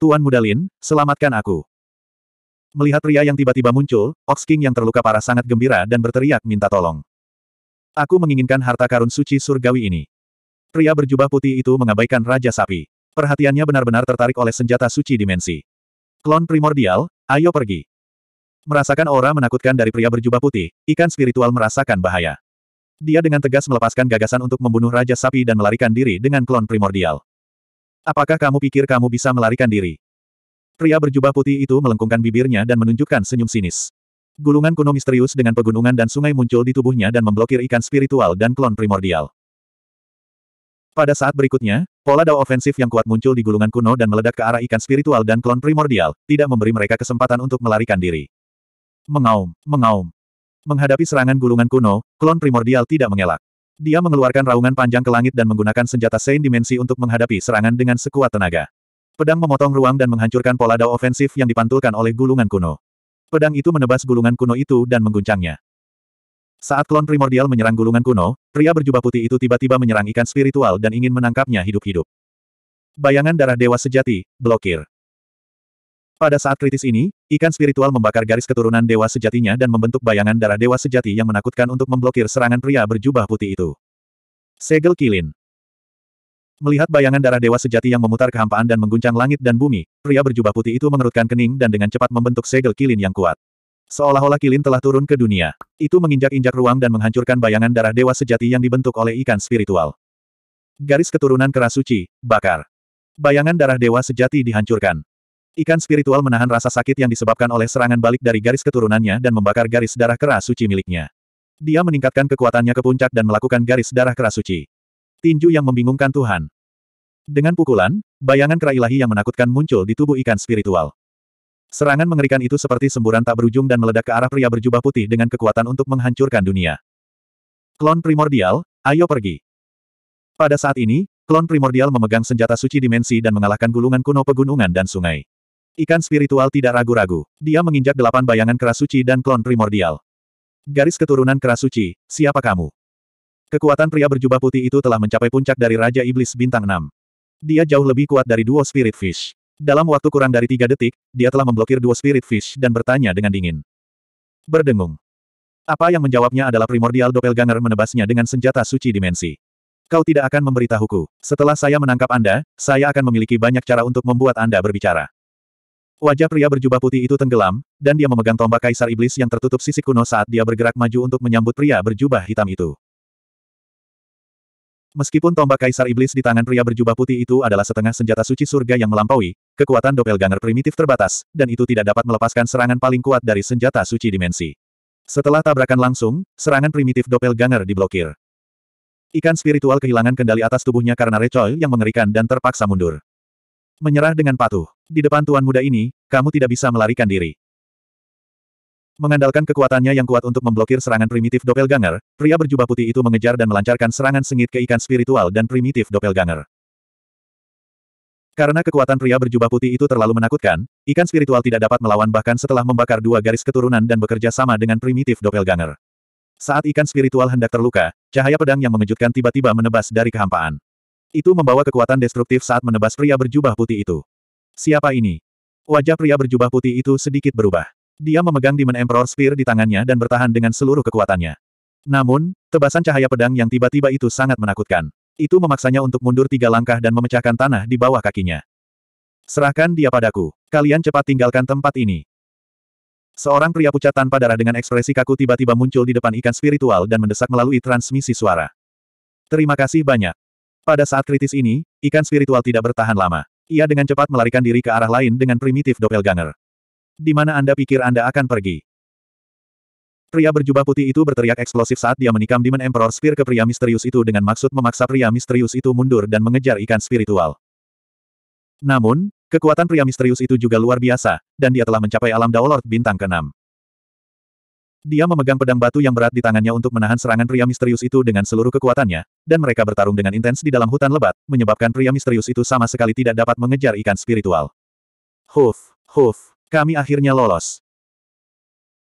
Tuan Mudalin, selamatkan aku. Melihat pria yang tiba-tiba muncul, Ox King yang terluka parah sangat gembira dan berteriak minta tolong. Aku menginginkan harta karun suci surgawi ini. Pria berjubah putih itu mengabaikan Raja Sapi. Perhatiannya benar-benar tertarik oleh senjata suci dimensi. Klon primordial, ayo pergi. Merasakan aura menakutkan dari pria berjubah putih, ikan spiritual merasakan bahaya. Dia dengan tegas melepaskan gagasan untuk membunuh Raja Sapi dan melarikan diri dengan klon primordial. Apakah kamu pikir kamu bisa melarikan diri? Pria berjubah putih itu melengkungkan bibirnya dan menunjukkan senyum sinis. Gulungan kuno misterius dengan pegunungan dan sungai muncul di tubuhnya dan memblokir ikan spiritual dan klon primordial. Pada saat berikutnya, pola dao ofensif yang kuat muncul di gulungan kuno dan meledak ke arah ikan spiritual dan klon primordial, tidak memberi mereka kesempatan untuk melarikan diri. Mengaum, mengaum. Menghadapi serangan gulungan kuno, klon primordial tidak mengelak. Dia mengeluarkan raungan panjang ke langit dan menggunakan senjata Sein Dimensi untuk menghadapi serangan dengan sekuat tenaga. Pedang memotong ruang dan menghancurkan pola dao ofensif yang dipantulkan oleh gulungan kuno. Pedang itu menebas gulungan kuno itu dan mengguncangnya. Saat klon primordial menyerang gulungan kuno, pria berjubah putih itu tiba-tiba menyerang ikan spiritual dan ingin menangkapnya hidup-hidup. Bayangan darah dewa sejati, blokir. Pada saat kritis ini, ikan spiritual membakar garis keturunan dewa sejatinya dan membentuk bayangan darah dewa sejati yang menakutkan untuk memblokir serangan pria berjubah putih itu. Segel Kilin Melihat bayangan darah dewa sejati yang memutar kehampaan dan mengguncang langit dan bumi, pria berjubah putih itu mengerutkan kening dan dengan cepat membentuk segel kilin yang kuat. Seolah-olah kilin telah turun ke dunia. Itu menginjak-injak ruang dan menghancurkan bayangan darah dewa sejati yang dibentuk oleh ikan spiritual. Garis keturunan keras suci, bakar. Bayangan darah dewa sejati dihancurkan. Ikan spiritual menahan rasa sakit yang disebabkan oleh serangan balik dari garis keturunannya dan membakar garis darah keras suci miliknya. Dia meningkatkan kekuatannya ke puncak dan melakukan garis darah keras suci. Tinju yang membingungkan Tuhan. Dengan pukulan, bayangan kera ilahi yang menakutkan muncul di tubuh ikan spiritual. Serangan mengerikan itu seperti semburan tak berujung dan meledak ke arah pria berjubah putih dengan kekuatan untuk menghancurkan dunia. Klon primordial, ayo pergi. Pada saat ini, klon primordial memegang senjata suci dimensi dan mengalahkan gulungan kuno pegunungan dan sungai. Ikan spiritual tidak ragu-ragu. Dia menginjak delapan bayangan keras suci dan klon primordial. Garis keturunan keras suci, siapa kamu? Kekuatan pria berjubah putih itu telah mencapai puncak dari Raja Iblis Bintang 6. Dia jauh lebih kuat dari Duo Spirit Fish. Dalam waktu kurang dari tiga detik, dia telah memblokir Duo Spirit Fish dan bertanya dengan dingin. Berdengung. Apa yang menjawabnya adalah primordial doppelganger menebasnya dengan senjata suci dimensi. Kau tidak akan memberitahuku. Setelah saya menangkap Anda, saya akan memiliki banyak cara untuk membuat Anda berbicara. Wajah pria berjubah putih itu tenggelam, dan dia memegang tombak kaisar iblis yang tertutup sisi kuno saat dia bergerak maju untuk menyambut pria berjubah hitam itu. Meskipun tombak kaisar iblis di tangan pria berjubah putih itu adalah setengah senjata suci surga yang melampaui, kekuatan doppelganger primitif terbatas, dan itu tidak dapat melepaskan serangan paling kuat dari senjata suci dimensi. Setelah tabrakan langsung, serangan primitif doppelganger diblokir. Ikan spiritual kehilangan kendali atas tubuhnya karena recoil yang mengerikan dan terpaksa mundur. Menyerah dengan patuh. Di depan tuan muda ini, kamu tidak bisa melarikan diri. Mengandalkan kekuatannya yang kuat untuk memblokir serangan primitif doppelganger, pria berjubah putih itu mengejar dan melancarkan serangan sengit ke ikan spiritual dan primitif doppelganger. Karena kekuatan pria berjubah putih itu terlalu menakutkan, ikan spiritual tidak dapat melawan bahkan setelah membakar dua garis keturunan dan bekerja sama dengan primitif doppelganger. Saat ikan spiritual hendak terluka, cahaya pedang yang mengejutkan tiba-tiba menebas dari kehampaan. Itu membawa kekuatan destruktif saat menebas pria berjubah putih itu. Siapa ini? Wajah pria berjubah putih itu sedikit berubah. Dia memegang Demon Emperor Spear di tangannya dan bertahan dengan seluruh kekuatannya. Namun, tebasan cahaya pedang yang tiba-tiba itu sangat menakutkan. Itu memaksanya untuk mundur tiga langkah dan memecahkan tanah di bawah kakinya. Serahkan dia padaku. Kalian cepat tinggalkan tempat ini. Seorang pria pucat tanpa darah dengan ekspresi kaku tiba-tiba muncul di depan ikan spiritual dan mendesak melalui transmisi suara. Terima kasih banyak. Pada saat kritis ini, ikan spiritual tidak bertahan lama. Ia dengan cepat melarikan diri ke arah lain dengan primitif doppelganger. Di mana Anda pikir Anda akan pergi? Pria berjubah putih itu berteriak eksplosif saat dia menikam Demon Emperor Spear ke pria misterius itu dengan maksud memaksa pria misterius itu mundur dan mengejar ikan spiritual. Namun, kekuatan pria misterius itu juga luar biasa, dan dia telah mencapai alam Daolord bintang keenam. Dia memegang pedang batu yang berat di tangannya untuk menahan serangan pria misterius itu dengan seluruh kekuatannya, dan mereka bertarung dengan intens di dalam hutan lebat, menyebabkan pria misterius itu sama sekali tidak dapat mengejar ikan spiritual. Huf, huf, kami akhirnya lolos.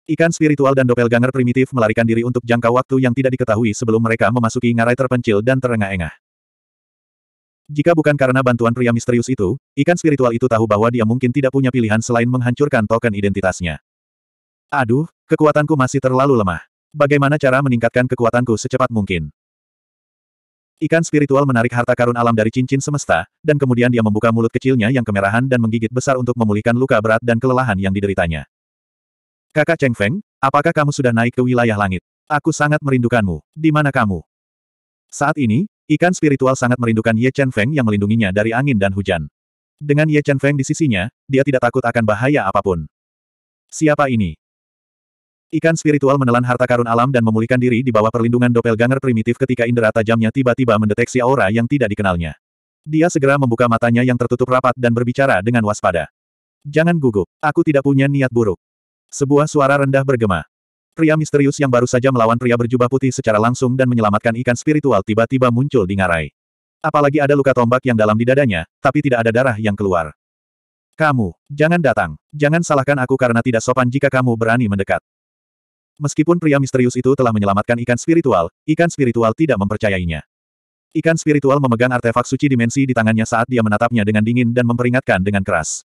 Ikan spiritual dan Dopel Ganger primitif melarikan diri untuk jangka waktu yang tidak diketahui sebelum mereka memasuki ngarai terpencil dan terengah-engah. Jika bukan karena bantuan pria misterius itu, ikan spiritual itu tahu bahwa dia mungkin tidak punya pilihan selain menghancurkan token identitasnya. Aduh, kekuatanku masih terlalu lemah. Bagaimana cara meningkatkan kekuatanku secepat mungkin? Ikan spiritual menarik harta karun alam dari cincin semesta, dan kemudian dia membuka mulut kecilnya yang kemerahan dan menggigit besar untuk memulihkan luka berat dan kelelahan yang dideritanya. Kakak Cheng Feng, apakah kamu sudah naik ke wilayah langit? Aku sangat merindukanmu. Di mana kamu? Saat ini, ikan spiritual sangat merindukan Ye Chen Feng yang melindunginya dari angin dan hujan. Dengan Ye Chen Feng di sisinya, dia tidak takut akan bahaya apapun. Siapa ini? Ikan spiritual menelan harta karun alam dan memulihkan diri di bawah perlindungan doppelganger primitif ketika indera tajamnya tiba-tiba mendeteksi aura yang tidak dikenalnya. Dia segera membuka matanya yang tertutup rapat dan berbicara dengan waspada. Jangan gugup, aku tidak punya niat buruk. Sebuah suara rendah bergema. Pria misterius yang baru saja melawan pria berjubah putih secara langsung dan menyelamatkan ikan spiritual tiba-tiba muncul di ngarai. Apalagi ada luka tombak yang dalam di dadanya, tapi tidak ada darah yang keluar. Kamu, jangan datang. Jangan salahkan aku karena tidak sopan jika kamu berani mendekat. Meskipun pria misterius itu telah menyelamatkan ikan spiritual, ikan spiritual tidak mempercayainya. Ikan spiritual memegang artefak suci dimensi di tangannya saat dia menatapnya dengan dingin dan memperingatkan dengan keras.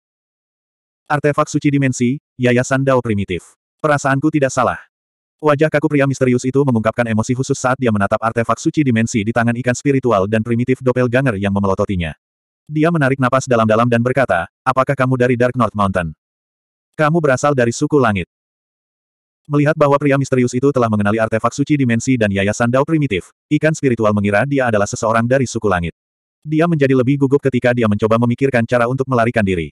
Artefak suci dimensi, yayasan Dao primitif. Perasaanku tidak salah. Wajah kaku pria misterius itu mengungkapkan emosi khusus saat dia menatap artefak suci dimensi di tangan ikan spiritual dan primitif doppelganger yang memelototinya. Dia menarik napas dalam-dalam dan berkata, apakah kamu dari Dark North Mountain? Kamu berasal dari suku langit. Melihat bahwa pria misterius itu telah mengenali artefak suci dimensi dan yayasan dao primitif, ikan spiritual mengira dia adalah seseorang dari suku langit. Dia menjadi lebih gugup ketika dia mencoba memikirkan cara untuk melarikan diri.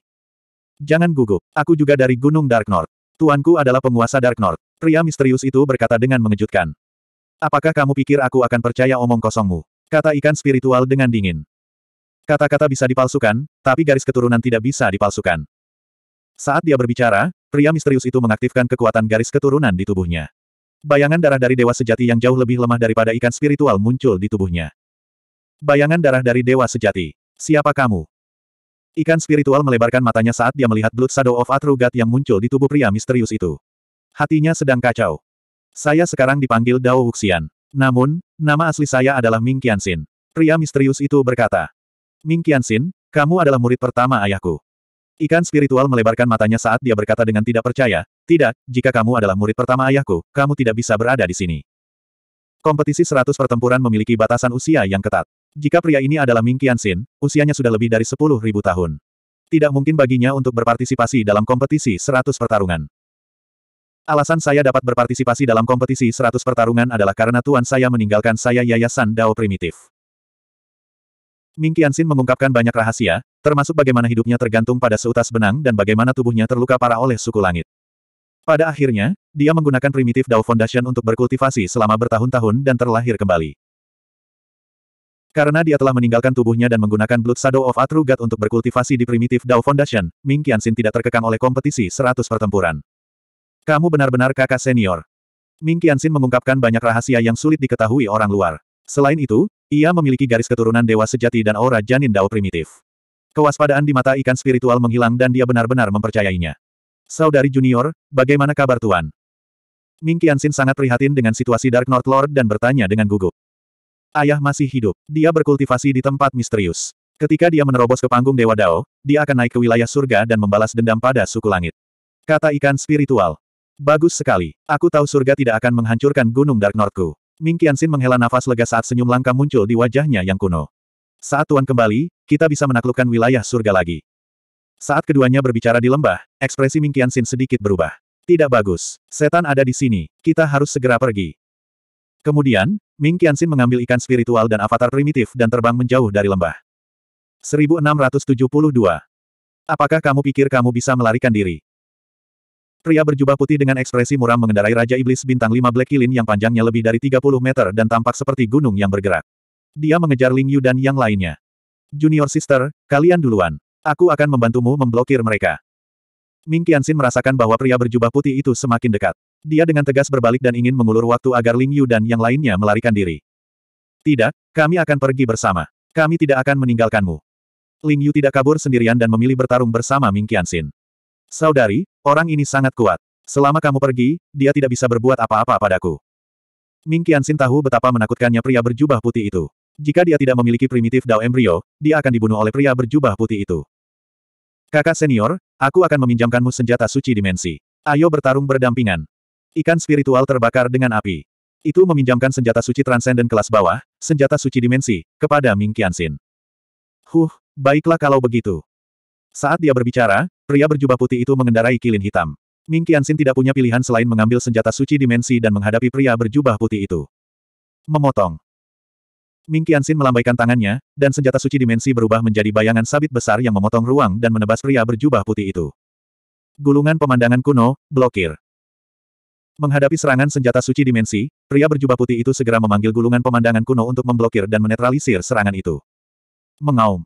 Jangan gugup, aku juga dari Gunung Dark North. Tuanku adalah penguasa Dark North. Pria misterius itu berkata dengan mengejutkan. Apakah kamu pikir aku akan percaya omong kosongmu? Kata ikan spiritual dengan dingin. Kata-kata bisa dipalsukan, tapi garis keturunan tidak bisa dipalsukan. Saat dia berbicara, pria misterius itu mengaktifkan kekuatan garis keturunan di tubuhnya. Bayangan darah dari dewa sejati yang jauh lebih lemah daripada ikan spiritual muncul di tubuhnya. Bayangan darah dari dewa sejati. Siapa kamu? Ikan spiritual melebarkan matanya saat dia melihat Blood Shadow of Atrugat yang muncul di tubuh pria misterius itu. Hatinya sedang kacau. Saya sekarang dipanggil Dao Wuxian. Namun, nama asli saya adalah Ming Qianxin. Pria misterius itu berkata. Ming Qianxin, kamu adalah murid pertama ayahku. Ikan spiritual melebarkan matanya saat dia berkata dengan tidak percaya, tidak, jika kamu adalah murid pertama ayahku, kamu tidak bisa berada di sini. Kompetisi 100 pertempuran memiliki batasan usia yang ketat. Jika pria ini adalah Ming Qianxin, usianya sudah lebih dari 10.000 tahun. Tidak mungkin baginya untuk berpartisipasi dalam kompetisi 100 pertarungan. Alasan saya dapat berpartisipasi dalam kompetisi 100 pertarungan adalah karena tuan saya meninggalkan saya yayasan Dao primitif. Ming Qianxin mengungkapkan banyak rahasia, termasuk bagaimana hidupnya tergantung pada seutas benang dan bagaimana tubuhnya terluka parah oleh suku langit. Pada akhirnya, dia menggunakan primitif Dao Foundation untuk berkultivasi selama bertahun-tahun dan terlahir kembali. Karena dia telah meninggalkan tubuhnya dan menggunakan Blood Shadow of Atrugat untuk berkultivasi di primitif Dao Foundation, Ming Qianxin tidak terkekang oleh kompetisi 100 pertempuran. Kamu benar-benar kakak senior. Ming Qianxin mengungkapkan banyak rahasia yang sulit diketahui orang luar. Selain itu, ia memiliki garis keturunan dewa sejati dan aura janin Dao primitif. Kewaspadaan di mata ikan spiritual menghilang dan dia benar-benar mempercayainya. Saudari junior, bagaimana kabar Tuan? Ming Qianxin sangat prihatin dengan situasi Dark North Lord dan bertanya dengan gugup. Ayah masih hidup. Dia berkultivasi di tempat misterius. Ketika dia menerobos ke panggung Dewa Dao, dia akan naik ke wilayah surga dan membalas dendam pada suku langit. Kata ikan spiritual. Bagus sekali. Aku tahu surga tidak akan menghancurkan gunung Dark Northku. Ming Qianxin menghela nafas lega saat senyum langka muncul di wajahnya yang kuno. Saat Tuan kembali, kita bisa menaklukkan wilayah surga lagi. Saat keduanya berbicara di lembah, ekspresi Ming Qianxin sedikit berubah. Tidak bagus. Setan ada di sini. Kita harus segera pergi. Kemudian, Ming Qianxin mengambil ikan spiritual dan avatar primitif dan terbang menjauh dari lembah. 1672. Apakah kamu pikir kamu bisa melarikan diri? Pria berjubah putih dengan ekspresi muram mengendarai Raja Iblis Bintang 5 Black Kilin yang panjangnya lebih dari 30 meter dan tampak seperti gunung yang bergerak. Dia mengejar Ling Yu dan yang lainnya. Junior Sister, kalian duluan. Aku akan membantumu memblokir mereka. Ming Qianxin merasakan bahwa pria berjubah putih itu semakin dekat. Dia dengan tegas berbalik dan ingin mengulur waktu agar Ling Yu dan yang lainnya melarikan diri. Tidak, kami akan pergi bersama. Kami tidak akan meninggalkanmu. Ling Yu tidak kabur sendirian dan memilih bertarung bersama Ming Qianxin. Saudari, orang ini sangat kuat. Selama kamu pergi, dia tidak bisa berbuat apa-apa padaku. Ming Qianxin tahu betapa menakutkannya pria berjubah putih itu. Jika dia tidak memiliki primitif Dao Embrio, dia akan dibunuh oleh pria berjubah putih itu. Kakak senior, aku akan meminjamkanmu senjata suci dimensi. Ayo bertarung berdampingan. Ikan spiritual terbakar dengan api. Itu meminjamkan senjata suci transenden kelas bawah, senjata suci dimensi, kepada Ming Qianxin. Huh, baiklah kalau begitu. Saat dia berbicara, pria berjubah putih itu mengendarai kilin hitam. Ming Qianxin tidak punya pilihan selain mengambil senjata suci dimensi dan menghadapi pria berjubah putih itu. Memotong. Ming Qianxin melambaikan tangannya, dan senjata suci dimensi berubah menjadi bayangan sabit besar yang memotong ruang dan menebas pria berjubah putih itu. Gulungan pemandangan kuno, blokir. Menghadapi serangan senjata suci dimensi, pria berjubah putih itu segera memanggil gulungan pemandangan kuno untuk memblokir dan menetralisir serangan itu. Mengaum.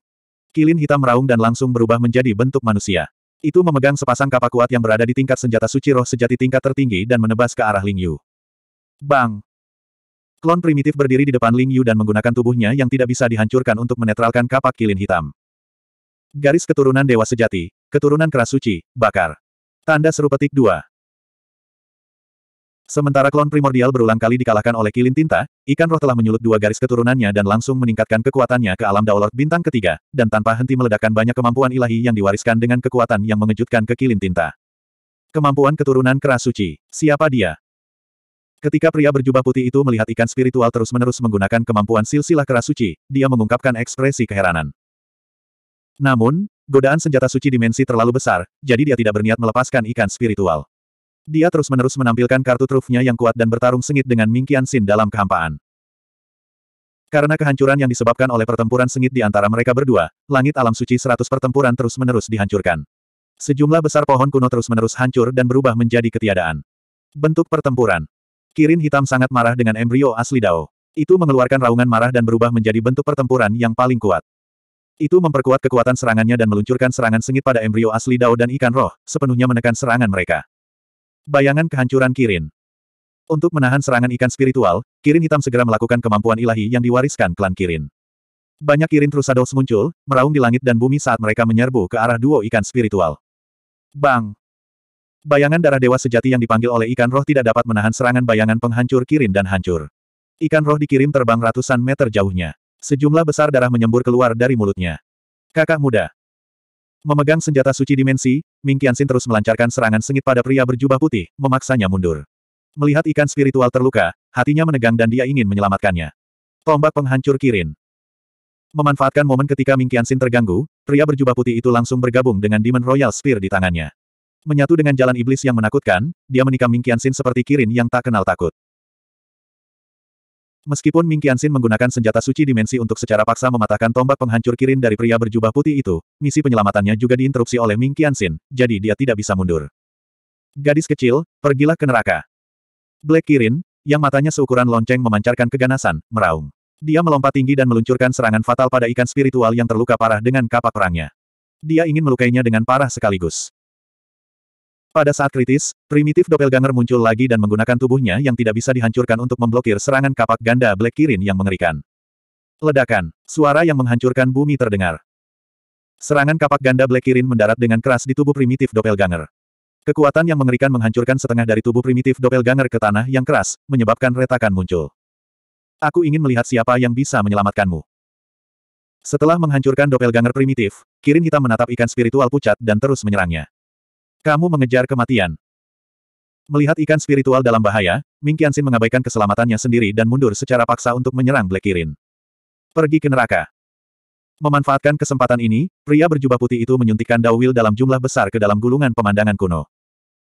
Kilin hitam meraung dan langsung berubah menjadi bentuk manusia. Itu memegang sepasang kapak kuat yang berada di tingkat senjata suci roh sejati tingkat tertinggi dan menebas ke arah Ling Yu. Bang! Klon primitif berdiri di depan Ling Yu dan menggunakan tubuhnya yang tidak bisa dihancurkan untuk menetralkan kapak kilin hitam. Garis keturunan Dewa Sejati, keturunan keras suci, bakar. Tanda seru petik 2. Sementara klon primordial berulang kali dikalahkan oleh kilin tinta, ikan roh telah menyulut dua garis keturunannya dan langsung meningkatkan kekuatannya ke alam Daulord bintang ketiga, dan tanpa henti meledakkan banyak kemampuan ilahi yang diwariskan dengan kekuatan yang mengejutkan ke kilin tinta. Kemampuan keturunan keras suci. Siapa dia? Ketika pria berjubah putih itu melihat ikan spiritual terus-menerus menggunakan kemampuan silsilah keras suci, dia mengungkapkan ekspresi keheranan. Namun, godaan senjata suci dimensi terlalu besar, jadi dia tidak berniat melepaskan ikan spiritual. Dia terus-menerus menampilkan kartu trufnya yang kuat dan bertarung sengit dengan Ming Sin dalam kehampaan. Karena kehancuran yang disebabkan oleh pertempuran sengit di antara mereka berdua, langit alam suci seratus pertempuran terus-menerus dihancurkan. Sejumlah besar pohon kuno terus-menerus hancur dan berubah menjadi ketiadaan. Bentuk pertempuran Kirin hitam sangat marah dengan embrio asli Dao. Itu mengeluarkan raungan marah dan berubah menjadi bentuk pertempuran yang paling kuat. Itu memperkuat kekuatan serangannya dan meluncurkan serangan sengit pada embrio asli Dao dan ikan roh, sepenuhnya menekan serangan mereka. Bayangan kehancuran Kirin. Untuk menahan serangan ikan spiritual, Kirin Hitam segera melakukan kemampuan ilahi yang diwariskan klan Kirin. Banyak Kirin Trusados muncul, meraung di langit dan bumi saat mereka menyerbu ke arah duo ikan spiritual. Bang! Bayangan darah dewa sejati yang dipanggil oleh ikan roh tidak dapat menahan serangan bayangan penghancur kirin dan hancur. Ikan roh dikirim terbang ratusan meter jauhnya. Sejumlah besar darah menyembur keluar dari mulutnya. Kakak muda. Memegang senjata suci dimensi, Ming Qianxin terus melancarkan serangan sengit pada pria berjubah putih, memaksanya mundur. Melihat ikan spiritual terluka, hatinya menegang dan dia ingin menyelamatkannya. Tombak penghancur kirin. Memanfaatkan momen ketika Ming Qianxin terganggu, pria berjubah putih itu langsung bergabung dengan Demon Royal Spear di tangannya menyatu dengan jalan iblis yang menakutkan, dia menikam Ming Qianxin seperti kirin yang tak kenal takut. Meskipun Ming Qianxin menggunakan senjata suci dimensi untuk secara paksa mematahkan tombak penghancur kirin dari pria berjubah putih itu, misi penyelamatannya juga diinterupsi oleh Ming Qianxin, jadi dia tidak bisa mundur. Gadis kecil, pergilah ke neraka. Black Kirin, yang matanya seukuran lonceng memancarkan keganasan, meraung. Dia melompat tinggi dan meluncurkan serangan fatal pada ikan spiritual yang terluka parah dengan kapak perangnya. Dia ingin melukainya dengan parah sekaligus. Pada saat kritis, primitif doppelganger muncul lagi dan menggunakan tubuhnya yang tidak bisa dihancurkan untuk memblokir serangan kapak ganda Black Kirin yang mengerikan. Ledakan. Suara yang menghancurkan bumi terdengar. Serangan kapak ganda Black Kirin mendarat dengan keras di tubuh primitif doppelganger. Kekuatan yang mengerikan menghancurkan setengah dari tubuh primitif doppelganger ke tanah yang keras, menyebabkan retakan muncul. Aku ingin melihat siapa yang bisa menyelamatkanmu. Setelah menghancurkan doppelganger primitif, Kirin hitam menatap ikan spiritual pucat dan terus menyerangnya. Kamu mengejar kematian. Melihat ikan spiritual dalam bahaya, Ming Qianxin mengabaikan keselamatannya sendiri dan mundur secara paksa untuk menyerang Black Kirin. Pergi ke neraka. Memanfaatkan kesempatan ini, pria berjubah putih itu menyuntikkan will dalam jumlah besar ke dalam gulungan pemandangan kuno.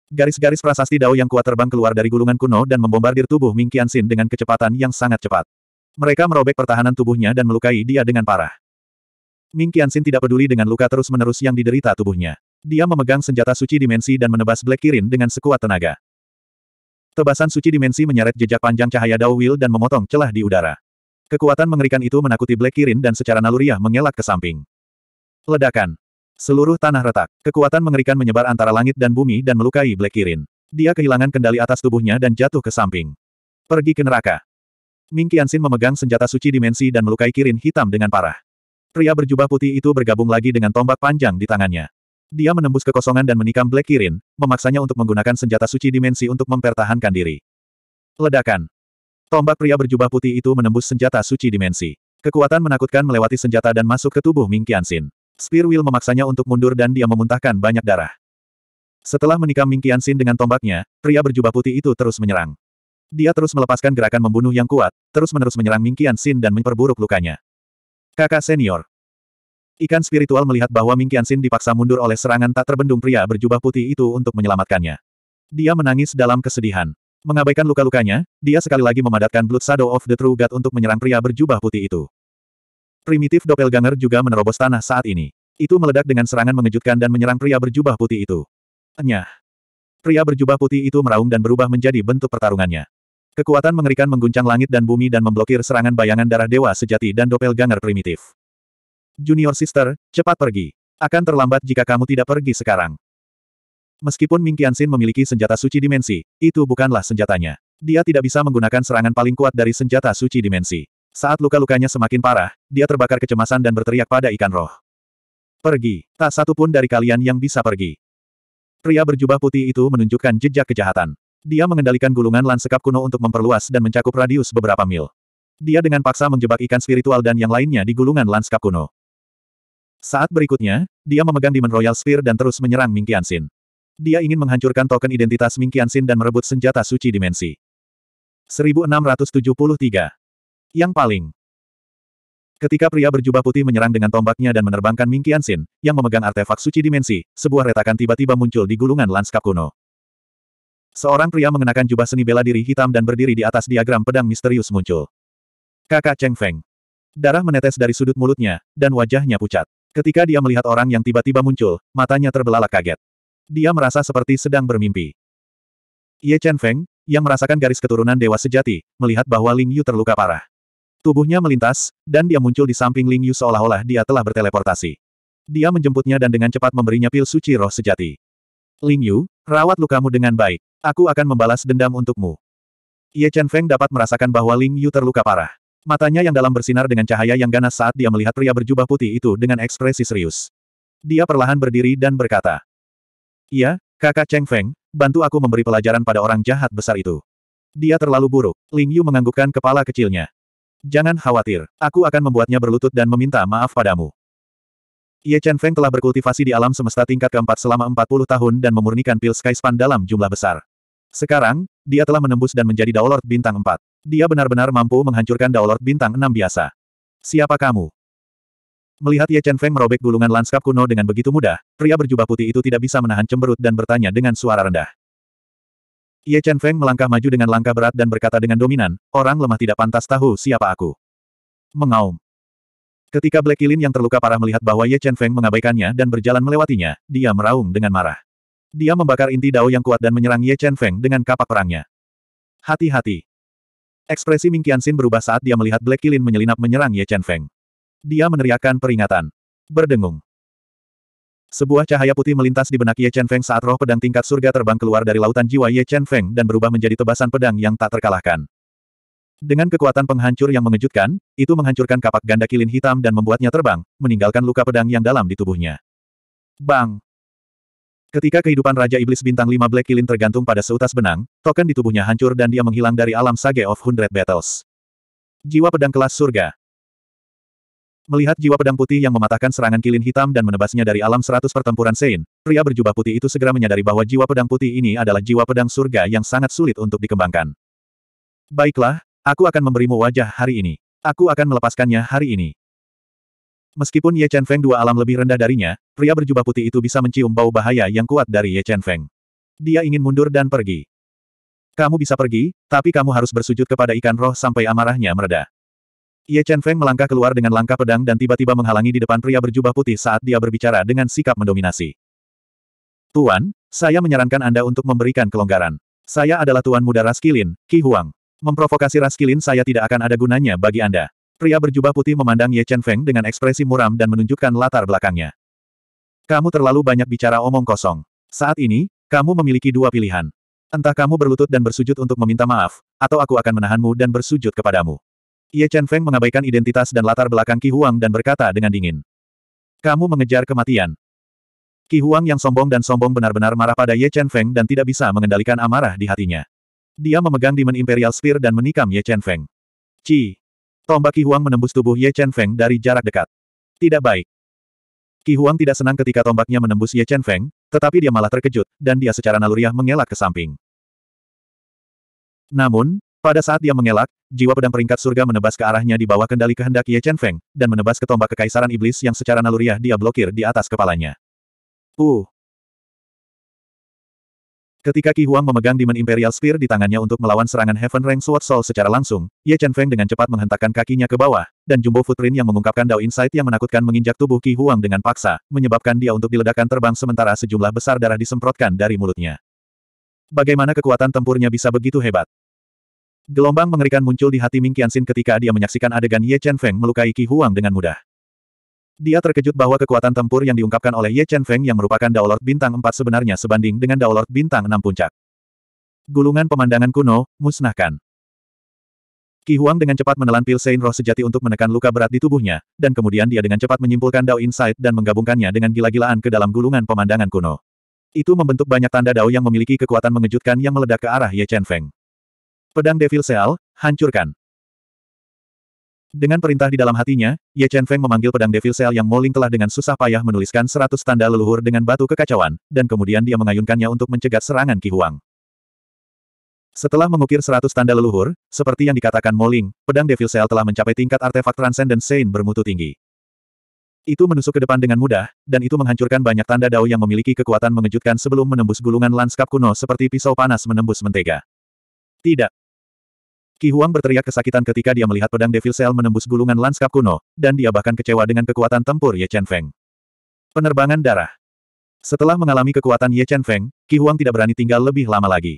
Garis-garis prasasti Dao yang kuat terbang keluar dari gulungan kuno dan membombardir tubuh Ming Qianxin dengan kecepatan yang sangat cepat. Mereka merobek pertahanan tubuhnya dan melukai dia dengan parah. Ming Qianxin tidak peduli dengan luka terus-menerus yang diderita tubuhnya. Dia memegang senjata suci dimensi dan menebas Black Kirin dengan sekuat tenaga. Tebasan suci dimensi menyeret jejak panjang cahaya Dao Will dan memotong celah di udara. Kekuatan mengerikan itu menakuti Black Kirin dan secara naluriah mengelak ke samping. Ledakan. Seluruh tanah retak. Kekuatan mengerikan menyebar antara langit dan bumi dan melukai Black Kirin. Dia kehilangan kendali atas tubuhnya dan jatuh ke samping. Pergi ke neraka. Ming Qianxin memegang senjata suci dimensi dan melukai Kirin hitam dengan parah. Pria berjubah putih itu bergabung lagi dengan tombak panjang di tangannya. Dia menembus kekosongan dan menikam Black Kirin, memaksanya untuk menggunakan senjata suci dimensi untuk mempertahankan diri. Ledakan. Tombak pria berjubah putih itu menembus senjata suci dimensi. Kekuatan menakutkan melewati senjata dan masuk ke tubuh Ming Qianxin. Spear Wheel memaksanya untuk mundur dan dia memuntahkan banyak darah. Setelah menikam Ming Qianxin dengan tombaknya, pria berjubah putih itu terus menyerang. Dia terus melepaskan gerakan membunuh yang kuat, terus-menerus menyerang Ming Qianxin dan memperburuk lukanya. Kakak senior. Ikan spiritual melihat bahwa Ming Qianxin dipaksa mundur oleh serangan tak terbendung pria berjubah putih itu untuk menyelamatkannya. Dia menangis dalam kesedihan. Mengabaikan luka-lukanya, dia sekali lagi memadatkan Blood Shadow of the True God untuk menyerang pria berjubah putih itu. Primitif Doppelganger juga menerobos tanah saat ini. Itu meledak dengan serangan mengejutkan dan menyerang pria berjubah putih itu. Enyah. Pria berjubah putih itu meraung dan berubah menjadi bentuk pertarungannya. Kekuatan mengerikan mengguncang langit dan bumi dan memblokir serangan bayangan darah dewa sejati dan doppelganger primitif. Junior Sister, cepat pergi. Akan terlambat jika kamu tidak pergi sekarang. Meskipun Ming Qianxin memiliki senjata suci dimensi, itu bukanlah senjatanya. Dia tidak bisa menggunakan serangan paling kuat dari senjata suci dimensi. Saat luka-lukanya semakin parah, dia terbakar kecemasan dan berteriak pada ikan roh. Pergi, tak satu pun dari kalian yang bisa pergi. Pria berjubah putih itu menunjukkan jejak kejahatan. Dia mengendalikan gulungan lanskap kuno untuk memperluas dan mencakup radius beberapa mil. Dia dengan paksa menjebak ikan spiritual dan yang lainnya di gulungan lanskap kuno. Saat berikutnya, dia memegang Demon Royal Sphere dan terus menyerang Ming Qianxin. Dia ingin menghancurkan token identitas Ming Qianxin dan merebut senjata suci dimensi. 1673. Yang paling Ketika pria berjubah putih menyerang dengan tombaknya dan menerbangkan Ming Qianxin, yang memegang artefak suci dimensi, sebuah retakan tiba-tiba muncul di gulungan lanskap kuno. Seorang pria mengenakan jubah seni bela diri hitam dan berdiri di atas diagram pedang misterius muncul. Kakak Cheng Feng. Darah menetes dari sudut mulutnya, dan wajahnya pucat. Ketika dia melihat orang yang tiba-tiba muncul, matanya terbelalak kaget. Dia merasa seperti sedang bermimpi. Ye Chen Feng, yang merasakan garis keturunan dewa sejati, melihat bahwa Ling Yu terluka parah. Tubuhnya melintas, dan dia muncul di samping Ling Yu seolah-olah dia telah berteleportasi. Dia menjemputnya dan dengan cepat memberinya pil suci roh sejati. Ling Yu, rawat lukamu dengan baik. Aku akan membalas dendam untukmu. Ye Chen Feng dapat merasakan bahwa Ling Yu terluka parah. Matanya yang dalam bersinar dengan cahaya yang ganas saat dia melihat pria berjubah putih itu dengan ekspresi serius. Dia perlahan berdiri dan berkata, Iya, kakak Cheng Feng, bantu aku memberi pelajaran pada orang jahat besar itu. Dia terlalu buruk, Ling Yu menganggukkan kepala kecilnya. Jangan khawatir, aku akan membuatnya berlutut dan meminta maaf padamu. Ye Chen Feng telah berkultivasi di alam semesta tingkat keempat selama 40 tahun dan memurnikan pil Sky Span dalam jumlah besar. Sekarang, dia telah menembus dan menjadi Daolord Bintang 4. Dia benar-benar mampu menghancurkan Daolord Bintang 6 biasa. Siapa kamu? Melihat Ye Chen Feng merobek gulungan lanskap kuno dengan begitu mudah, pria berjubah putih itu tidak bisa menahan cemberut dan bertanya dengan suara rendah. Ye Chen Feng melangkah maju dengan langkah berat dan berkata dengan dominan, orang lemah tidak pantas tahu siapa aku. Mengaum. Ketika Black Kilin yang terluka parah melihat bahwa Ye Chen Feng mengabaikannya dan berjalan melewatinya, dia meraung dengan marah. Dia membakar inti dao yang kuat dan menyerang Ye Chen Feng dengan kapak perangnya. Hati-hati. Ekspresi Ming Qianxin berubah saat dia melihat Black Kilin menyelinap menyerang Ye Chen Feng. Dia meneriakkan peringatan. Berdengung. Sebuah cahaya putih melintas di benak Ye Chen Feng saat roh pedang tingkat surga terbang keluar dari lautan jiwa Ye Chen Feng dan berubah menjadi tebasan pedang yang tak terkalahkan. Dengan kekuatan penghancur yang mengejutkan, itu menghancurkan kapak ganda kilin hitam dan membuatnya terbang, meninggalkan luka pedang yang dalam di tubuhnya. Bang! Ketika kehidupan Raja Iblis Bintang 5 Black Kilin tergantung pada seutas benang, token di tubuhnya hancur dan dia menghilang dari alam Sage of Hundred Battles. Jiwa Pedang Kelas Surga Melihat jiwa pedang putih yang mematahkan serangan kilin hitam dan menebasnya dari alam seratus pertempuran Sein, pria berjubah putih itu segera menyadari bahwa jiwa pedang putih ini adalah jiwa pedang surga yang sangat sulit untuk dikembangkan. Baiklah, aku akan memberimu wajah hari ini. Aku akan melepaskannya hari ini. Meskipun Ye Chen Feng dua alam lebih rendah darinya, pria berjubah putih itu bisa mencium bau bahaya yang kuat dari Ye Chen Feng. Dia ingin mundur dan pergi. Kamu bisa pergi, tapi kamu harus bersujud kepada ikan roh sampai amarahnya mereda. Ye Chen Feng melangkah keluar dengan langkah pedang dan tiba-tiba menghalangi di depan pria berjubah putih saat dia berbicara dengan sikap mendominasi. Tuan, saya menyarankan Anda untuk memberikan kelonggaran. Saya adalah tuan muda Raskilin, Ki Huang. Memprovokasi Raskilin saya tidak akan ada gunanya bagi Anda. Pria berjubah putih memandang Ye Chen Feng dengan ekspresi muram dan menunjukkan latar belakangnya. Kamu terlalu banyak bicara omong kosong. Saat ini, kamu memiliki dua pilihan. Entah kamu berlutut dan bersujud untuk meminta maaf, atau aku akan menahanmu dan bersujud kepadamu. Ye Chen Feng mengabaikan identitas dan latar belakang Ki Huang dan berkata dengan dingin. Kamu mengejar kematian. Ki Huang yang sombong dan sombong benar-benar marah pada Ye Chen Feng dan tidak bisa mengendalikan amarah di hatinya. Dia memegang Demon Imperial Spear dan menikam Ye Chen Feng. Ci, Tombak Ki Huang menembus tubuh Ye Chen Feng dari jarak dekat. Tidak baik. Ki Huang tidak senang ketika tombaknya menembus Ye Chen Feng, tetapi dia malah terkejut, dan dia secara naluriah mengelak ke samping. Namun, pada saat dia mengelak, jiwa pedang peringkat surga menebas ke arahnya di bawah kendali kehendak Ye Chen Feng, dan menebas ke tombak kekaisaran iblis yang secara naluriah dia blokir di atas kepalanya. Uh, Ketika Qi Huang memegang Demon Imperial Spear di tangannya untuk melawan serangan Heaven Rank Sword Soul secara langsung, Ye Chen Feng dengan cepat menghentakkan kakinya ke bawah, dan jumbo footprint yang mengungkapkan Dao Insight yang menakutkan menginjak tubuh Qi Huang dengan paksa, menyebabkan dia untuk diledakkan terbang sementara sejumlah besar darah disemprotkan dari mulutnya. Bagaimana kekuatan tempurnya bisa begitu hebat? Gelombang mengerikan muncul di hati Ming Qianxin ketika dia menyaksikan adegan Ye Chen Feng melukai Qi Huang dengan mudah. Dia terkejut bahwa kekuatan tempur yang diungkapkan oleh Ye Chen Feng yang merupakan Daolord Bintang 4 sebenarnya sebanding dengan Daolord Bintang 6 puncak. Gulungan pemandangan kuno, musnahkan. Qi Huang dengan cepat menelan pil Sein roh sejati untuk menekan luka berat di tubuhnya, dan kemudian dia dengan cepat menyimpulkan Dao Insight dan menggabungkannya dengan gila-gilaan ke dalam gulungan pemandangan kuno. Itu membentuk banyak tanda Dao yang memiliki kekuatan mengejutkan yang meledak ke arah Ye Chen Feng. Pedang Devil Seal, hancurkan. Dengan perintah di dalam hatinya, Ye Chen Feng memanggil pedang Devil Cell yang Moling telah dengan susah payah menuliskan seratus tanda leluhur dengan batu kekacauan, dan kemudian dia mengayunkannya untuk mencegat serangan Ki Huang. Setelah mengukir seratus tanda leluhur, seperti yang dikatakan Moling, pedang Devil Cell telah mencapai tingkat artefak Transcendent saint bermutu tinggi. Itu menusuk ke depan dengan mudah, dan itu menghancurkan banyak tanda dao yang memiliki kekuatan mengejutkan sebelum menembus gulungan lanskap kuno seperti pisau panas menembus mentega. Tidak, Ki Huang berteriak kesakitan ketika dia melihat pedang Devil Cell menembus gulungan lanskap kuno, dan dia bahkan kecewa dengan kekuatan tempur Ye Chen Feng. Penerbangan darah. Setelah mengalami kekuatan Ye Chen Feng, Ki Huang tidak berani tinggal lebih lama lagi.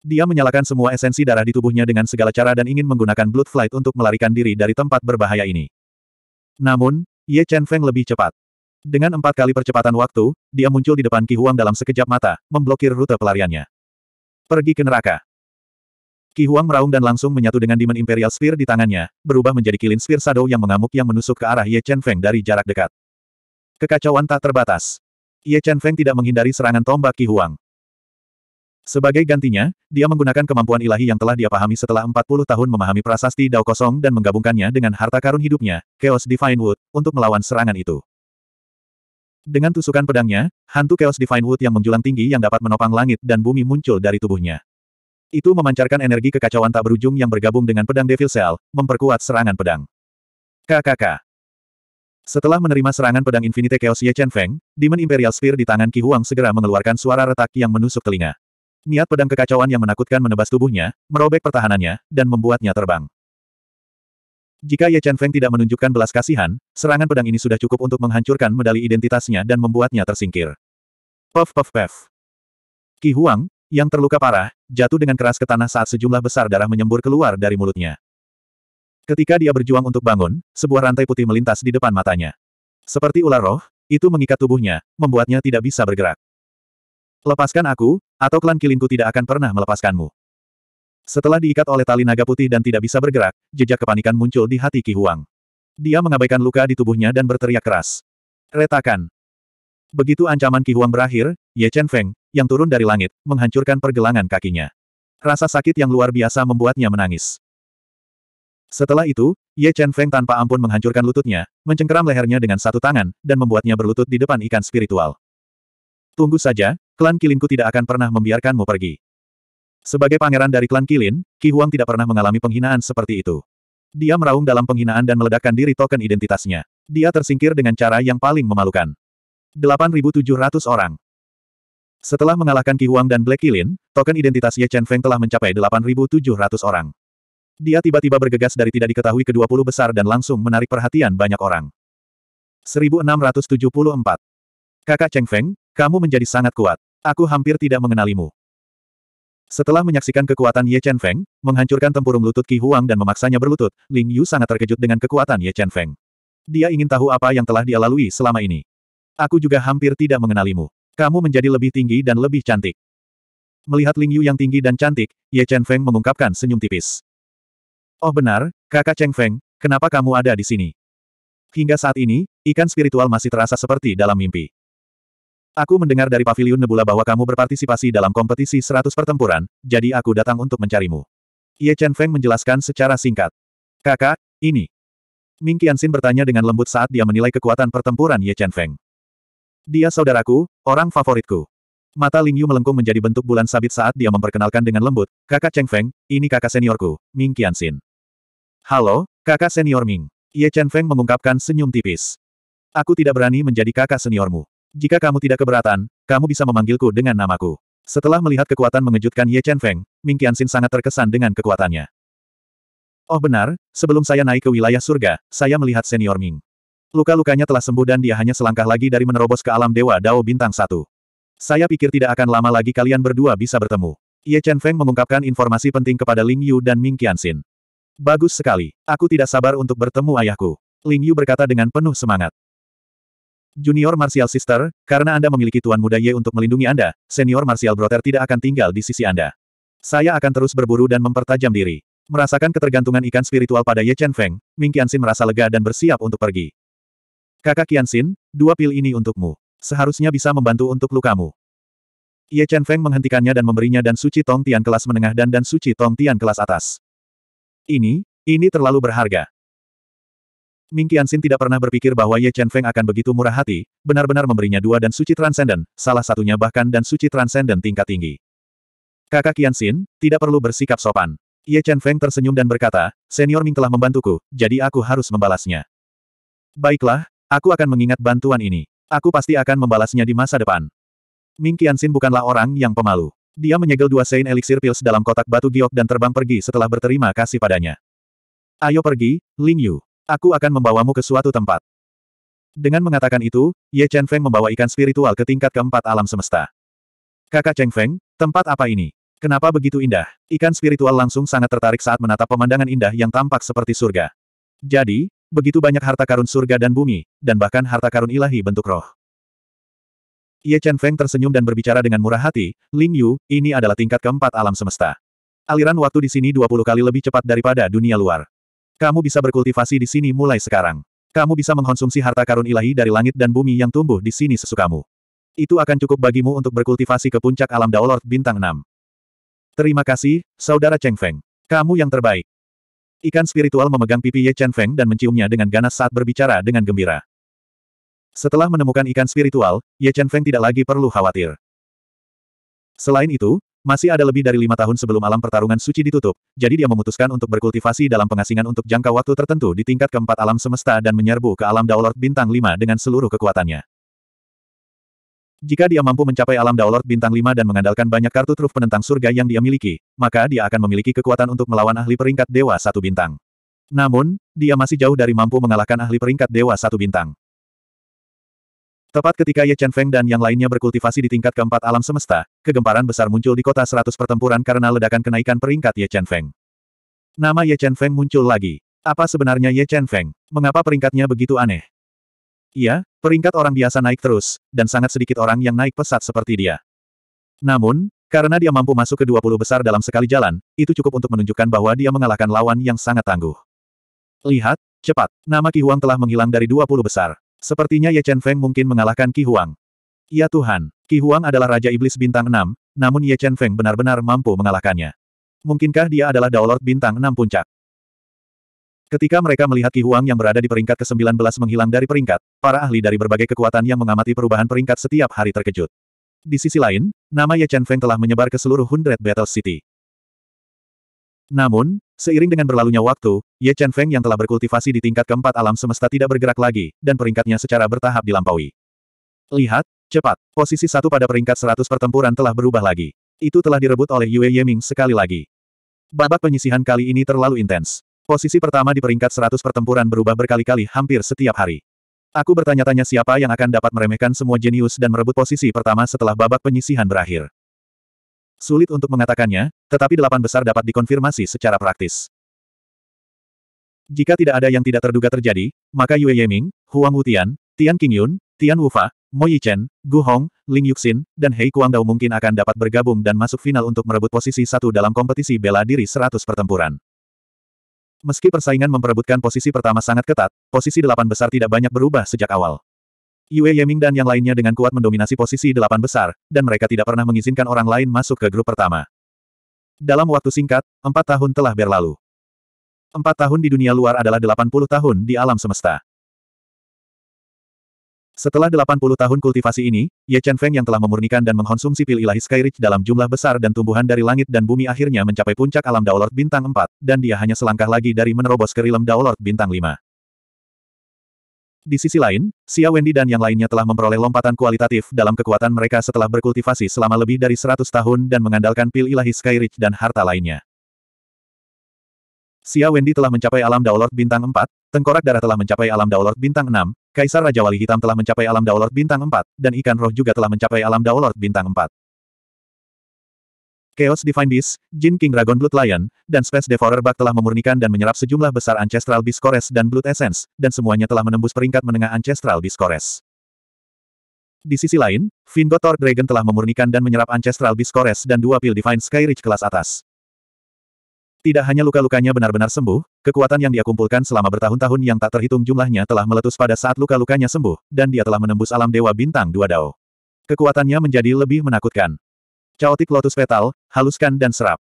Dia menyalakan semua esensi darah di tubuhnya dengan segala cara dan ingin menggunakan Blood Flight untuk melarikan diri dari tempat berbahaya ini. Namun, Ye Chen Feng lebih cepat. Dengan empat kali percepatan waktu, dia muncul di depan Ki Huang dalam sekejap mata, memblokir rute pelariannya. Pergi ke neraka. Ki Huang meraung dan langsung menyatu dengan Demon Imperial Spear di tangannya, berubah menjadi Kilin Spear Shadow yang mengamuk yang menusuk ke arah Ye Chen Feng dari jarak dekat. Kekacauan tak terbatas. Ye Chen Feng tidak menghindari serangan tombak Ki Huang. Sebagai gantinya, dia menggunakan kemampuan ilahi yang telah dia pahami setelah 40 tahun memahami prasasti Dao Kosong dan menggabungkannya dengan harta karun hidupnya, Chaos Divine Wood, untuk melawan serangan itu. Dengan tusukan pedangnya, hantu Chaos Divine Wood yang menjulang tinggi yang dapat menopang langit dan bumi muncul dari tubuhnya. Itu memancarkan energi kekacauan tak berujung yang bergabung dengan pedang Devil Cell, memperkuat serangan pedang. KKK. Setelah menerima serangan pedang Infinite Chaos Ye Chen Feng, Demon Imperial Spear di tangan Ki Huang segera mengeluarkan suara retak yang menusuk telinga. Niat pedang kekacauan yang menakutkan menebas tubuhnya, merobek pertahanannya, dan membuatnya terbang. Jika Ye Chen Feng tidak menunjukkan belas kasihan, serangan pedang ini sudah cukup untuk menghancurkan medali identitasnya dan membuatnya tersingkir. Puff puff puff. Ki Huang, yang terluka parah, jatuh dengan keras ke tanah saat sejumlah besar darah menyembur keluar dari mulutnya. Ketika dia berjuang untuk bangun, sebuah rantai putih melintas di depan matanya. Seperti ular roh, itu mengikat tubuhnya, membuatnya tidak bisa bergerak. Lepaskan aku, atau klan kilinku tidak akan pernah melepaskanmu. Setelah diikat oleh tali naga putih dan tidak bisa bergerak, jejak kepanikan muncul di hati Ki Huang. Dia mengabaikan luka di tubuhnya dan berteriak keras. Retakan. Begitu ancaman Ki Huang berakhir, Ye Chen Feng, yang turun dari langit, menghancurkan pergelangan kakinya. Rasa sakit yang luar biasa membuatnya menangis. Setelah itu, Ye Chen Feng tanpa ampun menghancurkan lututnya, mencengkeram lehernya dengan satu tangan, dan membuatnya berlutut di depan ikan spiritual. Tunggu saja, klan Kilinku tidak akan pernah membiarkanmu pergi. Sebagai pangeran dari klan Kilin, Ki Huang tidak pernah mengalami penghinaan seperti itu. Dia meraung dalam penghinaan dan meledakkan diri token identitasnya. Dia tersingkir dengan cara yang paling memalukan. 8.700 orang. Setelah mengalahkan Ki Huang dan Black Kilin, token identitas Ye Chen Feng telah mencapai 8.700 orang. Dia tiba-tiba bergegas dari tidak diketahui ke-20 besar dan langsung menarik perhatian banyak orang. 1674. Kakak Cheng Feng, kamu menjadi sangat kuat. Aku hampir tidak mengenalimu. Setelah menyaksikan kekuatan Ye Chen Feng, menghancurkan tempurung lutut Ki Huang dan memaksanya berlutut, Ling Yu sangat terkejut dengan kekuatan Ye Chen Feng. Dia ingin tahu apa yang telah dia lalui selama ini. Aku juga hampir tidak mengenalimu. Kamu menjadi lebih tinggi dan lebih cantik. Melihat Ling Yu yang tinggi dan cantik, Ye Chen Feng mengungkapkan senyum tipis. Oh benar, kakak Cheng Feng, kenapa kamu ada di sini? Hingga saat ini, ikan spiritual masih terasa seperti dalam mimpi. Aku mendengar dari Paviliun Nebula bahwa kamu berpartisipasi dalam kompetisi 100 pertempuran, jadi aku datang untuk mencarimu. Ye Chen Feng menjelaskan secara singkat. Kakak, ini. Ming Qianxin bertanya dengan lembut saat dia menilai kekuatan pertempuran Ye Chen Feng. Dia saudaraku, orang favoritku. Mata Ling Yu melengkung menjadi bentuk bulan sabit saat dia memperkenalkan dengan lembut, kakak Cheng Feng, ini kakak seniorku, Ming Qianxin. Halo, kakak senior Ming. Ye Chen Feng mengungkapkan senyum tipis. Aku tidak berani menjadi kakak seniormu. Jika kamu tidak keberatan, kamu bisa memanggilku dengan namaku. Setelah melihat kekuatan mengejutkan Ye Chen Feng, Ming Qianxin sangat terkesan dengan kekuatannya. Oh benar, sebelum saya naik ke wilayah surga, saya melihat senior Ming. Luka-lukanya telah sembuh dan dia hanya selangkah lagi dari menerobos ke alam Dewa Dao Bintang satu. Saya pikir tidak akan lama lagi kalian berdua bisa bertemu. Ye Chen Feng mengungkapkan informasi penting kepada Ling Yu dan Ming Qian Xin. Bagus sekali. Aku tidak sabar untuk bertemu ayahku. Ling Yu berkata dengan penuh semangat. Junior Martial Sister, karena Anda memiliki Tuan Muda Ye untuk melindungi Anda, Senior Martial Brother tidak akan tinggal di sisi Anda. Saya akan terus berburu dan mempertajam diri. Merasakan ketergantungan ikan spiritual pada Ye Chen Feng, Ming Qian Xin merasa lega dan bersiap untuk pergi. Kakak Qianxin, dua pil ini untukmu. Seharusnya bisa membantu untuk lukamu. Ye Chen Feng menghentikannya dan memberinya dan suci Tong Tian kelas menengah dan dan suci Tong Tian kelas atas. Ini, ini terlalu berharga. Ming Qianxin tidak pernah berpikir bahwa Ye Chen Feng akan begitu murah hati, benar-benar memberinya dua dan suci transenden, salah satunya bahkan dan suci transenden tingkat tinggi. Kakak Qianxin, tidak perlu bersikap sopan. Ye Chen Feng tersenyum dan berkata, senior Ming telah membantuku, jadi aku harus membalasnya. Baiklah, Aku akan mengingat bantuan ini. Aku pasti akan membalasnya di masa depan. Ming Qianxin bukanlah orang yang pemalu. Dia menyegel dua sein elixir pils dalam kotak batu giok dan terbang pergi setelah berterima kasih padanya. Ayo pergi, Ling Yu. Aku akan membawamu ke suatu tempat. Dengan mengatakan itu, Ye Chen Feng membawa ikan spiritual ke tingkat keempat alam semesta. Kakak Cheng Feng, tempat apa ini? Kenapa begitu indah? Ikan spiritual langsung sangat tertarik saat menatap pemandangan indah yang tampak seperti surga. Jadi, begitu banyak harta karun surga dan bumi, dan bahkan harta karun ilahi bentuk roh. Ye Chen Feng tersenyum dan berbicara dengan murah hati, Ling Yu, ini adalah tingkat keempat alam semesta. Aliran waktu di sini 20 kali lebih cepat daripada dunia luar. Kamu bisa berkultivasi di sini mulai sekarang. Kamu bisa mengkonsumsi harta karun ilahi dari langit dan bumi yang tumbuh di sini sesukamu. Itu akan cukup bagimu untuk berkultivasi ke puncak alam Daolord bintang 6. Terima kasih, Saudara Cheng Feng. Kamu yang terbaik. Ikan spiritual memegang pipi Ye Chen Feng dan menciumnya dengan ganas saat berbicara dengan gembira. Setelah menemukan ikan spiritual, Ye Chen Feng tidak lagi perlu khawatir. Selain itu, masih ada lebih dari lima tahun sebelum alam pertarungan suci ditutup, jadi dia memutuskan untuk berkultivasi dalam pengasingan untuk jangka waktu tertentu di tingkat keempat alam semesta dan menyerbu ke alam Daolord Bintang 5 dengan seluruh kekuatannya. Jika dia mampu mencapai alam Daolord bintang 5 dan mengandalkan banyak kartu truf penentang surga yang dia miliki, maka dia akan memiliki kekuatan untuk melawan ahli peringkat dewa satu bintang. Namun, dia masih jauh dari mampu mengalahkan ahli peringkat dewa satu bintang. Tepat ketika Ye Chen Feng dan yang lainnya berkultivasi di tingkat keempat alam semesta, kegemparan besar muncul di kota seratus pertempuran karena ledakan kenaikan peringkat Ye Chen Feng. Nama Ye Chen Feng muncul lagi. Apa sebenarnya Ye Chen Feng? Mengapa peringkatnya begitu aneh? Iya, peringkat orang biasa naik terus, dan sangat sedikit orang yang naik pesat seperti dia. Namun, karena dia mampu masuk ke 20 besar dalam sekali jalan, itu cukup untuk menunjukkan bahwa dia mengalahkan lawan yang sangat tangguh. Lihat, cepat, nama Ki Huang telah menghilang dari 20 besar. Sepertinya Ye Chen Feng mungkin mengalahkan Ki Huang. Ya Tuhan, Ki Huang adalah Raja Iblis Bintang 6, namun Ye Chen Feng benar-benar mampu mengalahkannya. Mungkinkah dia adalah Daolord Bintang 6 Puncak? Ketika mereka melihat Ki Huang yang berada di peringkat ke-19 menghilang dari peringkat, para ahli dari berbagai kekuatan yang mengamati perubahan peringkat setiap hari terkejut. Di sisi lain, nama Ye Chen Feng telah menyebar ke seluruh Hundred Battle City. Namun, seiring dengan berlalunya waktu, Ye Chen Feng yang telah berkultivasi di tingkat keempat alam semesta tidak bergerak lagi, dan peringkatnya secara bertahap dilampaui. Lihat, cepat, posisi satu pada peringkat 100 pertempuran telah berubah lagi. Itu telah direbut oleh Yue Yeming sekali lagi. Babak penyisihan kali ini terlalu intens. Posisi pertama di peringkat 100 pertempuran berubah berkali-kali hampir setiap hari. Aku bertanya-tanya siapa yang akan dapat meremehkan semua jenius dan merebut posisi pertama setelah babak penyisihan berakhir. Sulit untuk mengatakannya, tetapi delapan besar dapat dikonfirmasi secara praktis. Jika tidak ada yang tidak terduga terjadi, maka Yue Yeming, Huang Wutian, Tian Qingyun, Tian Wufa, Mo Yichen, Gu Hong, Ling Yuxin, dan Hei Kuangdao mungkin akan dapat bergabung dan masuk final untuk merebut posisi satu dalam kompetisi bela diri 100 pertempuran. Meski persaingan memperebutkan posisi pertama sangat ketat, posisi delapan besar tidak banyak berubah sejak awal. Yue Yeming dan yang lainnya dengan kuat mendominasi posisi delapan besar, dan mereka tidak pernah mengizinkan orang lain masuk ke grup pertama. Dalam waktu singkat, empat tahun telah berlalu. Empat tahun di dunia luar adalah delapan puluh tahun di alam semesta. Setelah 80 tahun kultivasi ini, Ye Chen Feng yang telah memurnikan dan mengkonsumsi pil ilahi Skyridge dalam jumlah besar dan tumbuhan dari langit dan bumi akhirnya mencapai puncak alam Daolord Bintang 4, dan dia hanya selangkah lagi dari menerobos ke rilem Daolord Bintang 5. Di sisi lain, Xia Wendy dan yang lainnya telah memperoleh lompatan kualitatif dalam kekuatan mereka setelah berkultivasi selama lebih dari 100 tahun dan mengandalkan pil ilahi Skyridge dan harta lainnya. Xia Wendy telah mencapai alam Daolord bintang 4, tengkorak darah telah mencapai alam Daolord bintang 6, Kaisar Raja Wali Hitam telah mencapai alam Daolord bintang 4, dan ikan roh juga telah mencapai alam Daolord bintang 4. Chaos Divine Beast, Jin King Dragon Blood Lion, dan Space Devourer Bug telah memurnikan dan menyerap sejumlah besar Ancestral Beast Cores dan Blood Essence, dan semuanya telah menembus peringkat menengah Ancestral Beast Cores. Di sisi lain, Fingotor Dragon telah memurnikan dan menyerap Ancestral Beast Cores dan dua pil Divine Sky Reach kelas atas. Tidak hanya luka-lukanya benar-benar sembuh, kekuatan yang dia kumpulkan selama bertahun-tahun yang tak terhitung jumlahnya telah meletus pada saat luka-lukanya sembuh, dan dia telah menembus alam dewa bintang dua dao. Kekuatannya menjadi lebih menakutkan. Chaotic Lotus Petal, haluskan dan serap.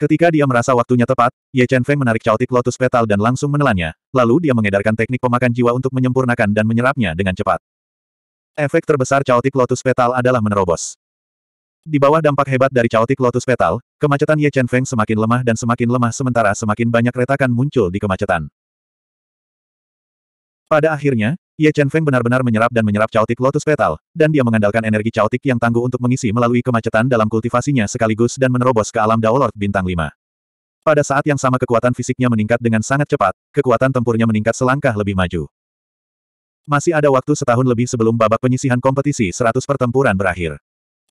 Ketika dia merasa waktunya tepat, Ye Chen Feng menarik Chaotic Lotus Petal dan langsung menelannya, lalu dia mengedarkan teknik pemakan jiwa untuk menyempurnakan dan menyerapnya dengan cepat. Efek terbesar Chaotic Lotus Petal adalah menerobos. Di bawah dampak hebat dari caotik Lotus Petal, kemacetan Ye Chen Feng semakin lemah dan semakin lemah sementara semakin banyak retakan muncul di kemacetan. Pada akhirnya, Ye Chen Feng benar-benar menyerap dan menyerap caotik Lotus Petal, dan dia mengandalkan energi caotik yang tangguh untuk mengisi melalui kemacetan dalam kultivasinya sekaligus dan menerobos ke alam Dao Lord Bintang 5. Pada saat yang sama kekuatan fisiknya meningkat dengan sangat cepat, kekuatan tempurnya meningkat selangkah lebih maju. Masih ada waktu setahun lebih sebelum babak penyisihan kompetisi 100 pertempuran berakhir.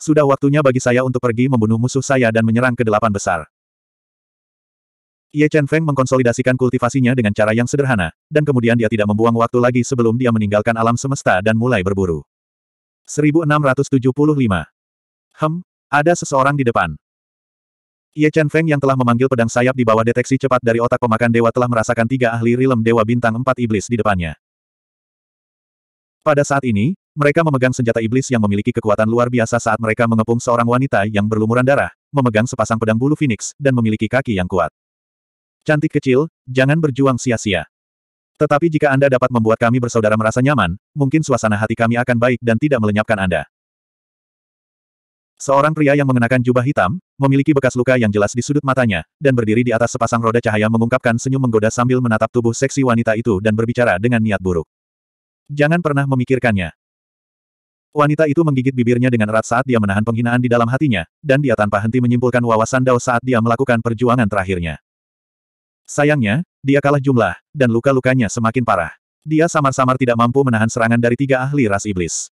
Sudah waktunya bagi saya untuk pergi membunuh musuh saya dan menyerang ke delapan besar. Ye Chen Feng mengkonsolidasikan kultivasinya dengan cara yang sederhana, dan kemudian dia tidak membuang waktu lagi sebelum dia meninggalkan alam semesta dan mulai berburu. 1675. Hem, ada seseorang di depan. Ye Chen Feng yang telah memanggil pedang sayap di bawah deteksi cepat dari otak pemakan dewa telah merasakan tiga ahli rilem dewa bintang empat iblis di depannya. Pada saat ini, mereka memegang senjata iblis yang memiliki kekuatan luar biasa saat mereka mengepung seorang wanita yang berlumuran darah, memegang sepasang pedang bulu phoenix, dan memiliki kaki yang kuat. Cantik kecil, jangan berjuang sia-sia. Tetapi jika Anda dapat membuat kami bersaudara merasa nyaman, mungkin suasana hati kami akan baik dan tidak melenyapkan Anda. Seorang pria yang mengenakan jubah hitam, memiliki bekas luka yang jelas di sudut matanya, dan berdiri di atas sepasang roda cahaya mengungkapkan senyum menggoda sambil menatap tubuh seksi wanita itu dan berbicara dengan niat buruk. Jangan pernah memikirkannya. Wanita itu menggigit bibirnya dengan erat saat dia menahan penghinaan di dalam hatinya, dan dia tanpa henti menyimpulkan wawasan Dao saat dia melakukan perjuangan terakhirnya. Sayangnya, dia kalah jumlah, dan luka-lukanya semakin parah. Dia samar-samar tidak mampu menahan serangan dari tiga ahli ras iblis.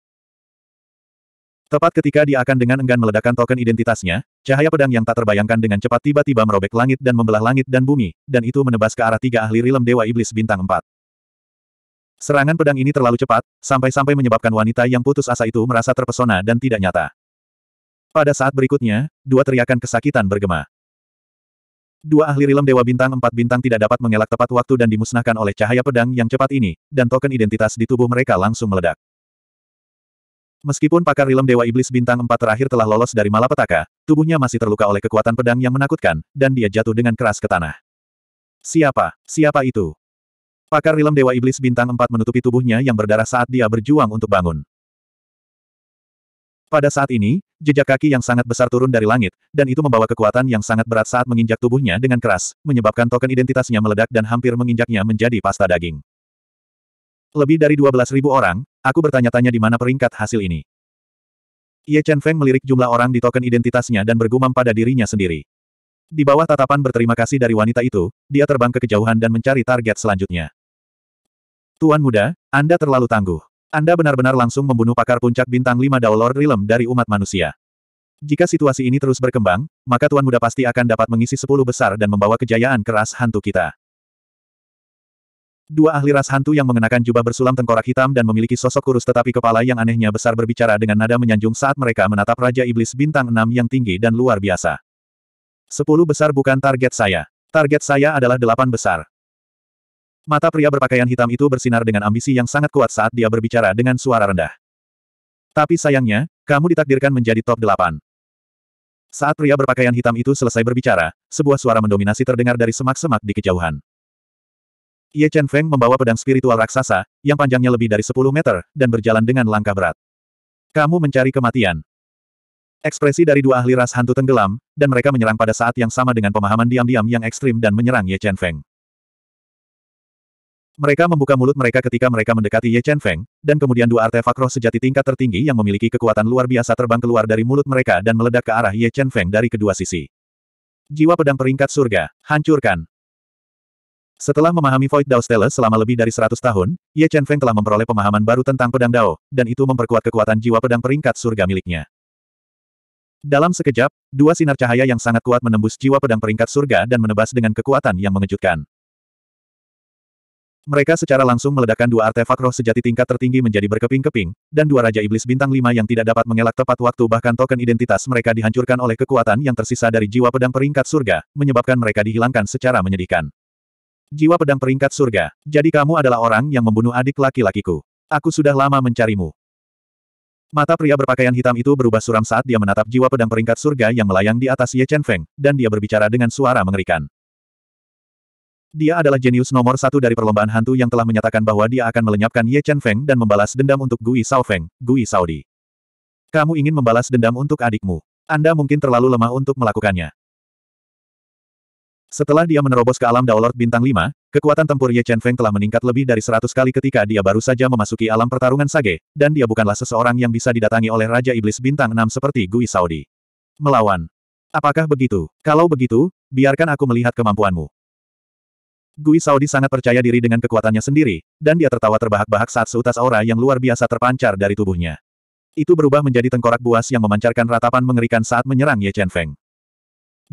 Tepat ketika dia akan dengan enggan meledakkan token identitasnya, cahaya pedang yang tak terbayangkan dengan cepat tiba-tiba merobek langit dan membelah langit dan bumi, dan itu menebas ke arah tiga ahli rilem Dewa Iblis Bintang 4. Serangan pedang ini terlalu cepat, sampai-sampai menyebabkan wanita yang putus asa itu merasa terpesona dan tidak nyata. Pada saat berikutnya, dua teriakan kesakitan bergema. Dua ahli rilem Dewa Bintang empat bintang tidak dapat mengelak tepat waktu dan dimusnahkan oleh cahaya pedang yang cepat ini, dan token identitas di tubuh mereka langsung meledak. Meskipun pakar rilem Dewa Iblis Bintang empat terakhir telah lolos dari malapetaka, tubuhnya masih terluka oleh kekuatan pedang yang menakutkan, dan dia jatuh dengan keras ke tanah. Siapa? Siapa itu? Pakar Rilem Dewa Iblis Bintang 4 menutupi tubuhnya yang berdarah saat dia berjuang untuk bangun. Pada saat ini, jejak kaki yang sangat besar turun dari langit, dan itu membawa kekuatan yang sangat berat saat menginjak tubuhnya dengan keras, menyebabkan token identitasnya meledak dan hampir menginjaknya menjadi pasta daging. Lebih dari 12.000 orang, aku bertanya-tanya di mana peringkat hasil ini. Ye Chen Feng melirik jumlah orang di token identitasnya dan bergumam pada dirinya sendiri. Di bawah tatapan berterima kasih dari wanita itu, dia terbang ke kejauhan dan mencari target selanjutnya. Tuan muda, Anda terlalu tangguh. Anda benar-benar langsung membunuh pakar puncak bintang lima Dao Lord Rilem dari umat manusia. Jika situasi ini terus berkembang, maka Tuan Muda pasti akan dapat mengisi sepuluh besar dan membawa kejayaan ke ras hantu kita. Dua ahli ras hantu yang mengenakan jubah bersulam tengkorak hitam dan memiliki sosok kurus tetapi kepala yang anehnya besar berbicara dengan nada menyanjung saat mereka menatap Raja Iblis Bintang enam yang tinggi dan luar biasa. Sepuluh besar bukan target saya. Target saya adalah delapan besar. Mata pria berpakaian hitam itu bersinar dengan ambisi yang sangat kuat saat dia berbicara dengan suara rendah. Tapi sayangnya, kamu ditakdirkan menjadi top delapan. Saat pria berpakaian hitam itu selesai berbicara, sebuah suara mendominasi terdengar dari semak-semak di kejauhan. Ye Chen Feng membawa pedang spiritual raksasa, yang panjangnya lebih dari 10 meter, dan berjalan dengan langkah berat. Kamu mencari kematian. Ekspresi dari dua ahli ras hantu tenggelam, dan mereka menyerang pada saat yang sama dengan pemahaman diam-diam yang ekstrim dan menyerang Ye Chen Feng. Mereka membuka mulut mereka ketika mereka mendekati Ye Chen Feng, dan kemudian dua artefak roh sejati tingkat tertinggi yang memiliki kekuatan luar biasa terbang keluar dari mulut mereka dan meledak ke arah Ye Chen Feng dari kedua sisi. Jiwa pedang peringkat surga, hancurkan. Setelah memahami Void Dao Stella selama lebih dari 100 tahun, Ye Chen Feng telah memperoleh pemahaman baru tentang pedang Dao, dan itu memperkuat kekuatan jiwa pedang peringkat surga miliknya. Dalam sekejap, dua sinar cahaya yang sangat kuat menembus jiwa pedang peringkat surga dan menebas dengan kekuatan yang mengejutkan. Mereka secara langsung meledakkan dua artefak roh sejati tingkat tertinggi menjadi berkeping-keping, dan dua Raja Iblis Bintang lima yang tidak dapat mengelak tepat waktu bahkan token identitas mereka dihancurkan oleh kekuatan yang tersisa dari jiwa pedang peringkat surga, menyebabkan mereka dihilangkan secara menyedihkan. Jiwa pedang peringkat surga, jadi kamu adalah orang yang membunuh adik laki-lakiku. Aku sudah lama mencarimu. Mata pria berpakaian hitam itu berubah suram saat dia menatap jiwa pedang peringkat surga yang melayang di atas Ye Chen Feng, dan dia berbicara dengan suara mengerikan. Dia adalah jenius nomor satu dari perlombaan hantu yang telah menyatakan bahwa dia akan melenyapkan Ye Chen Feng dan membalas dendam untuk Gui Sao Feng, Gui Saudi. Kamu ingin membalas dendam untuk adikmu. Anda mungkin terlalu lemah untuk melakukannya. Setelah dia menerobos ke alam Daolord Bintang 5, kekuatan tempur Ye Chen Feng telah meningkat lebih dari 100 kali ketika dia baru saja memasuki alam pertarungan Sage, dan dia bukanlah seseorang yang bisa didatangi oleh Raja Iblis Bintang 6 seperti Gui Saudi. Melawan. Apakah begitu? Kalau begitu, biarkan aku melihat kemampuanmu. Gui Saudi sangat percaya diri dengan kekuatannya sendiri, dan dia tertawa terbahak-bahak saat seutas aura yang luar biasa terpancar dari tubuhnya. Itu berubah menjadi tengkorak buas yang memancarkan ratapan mengerikan saat menyerang Ye Chen Feng.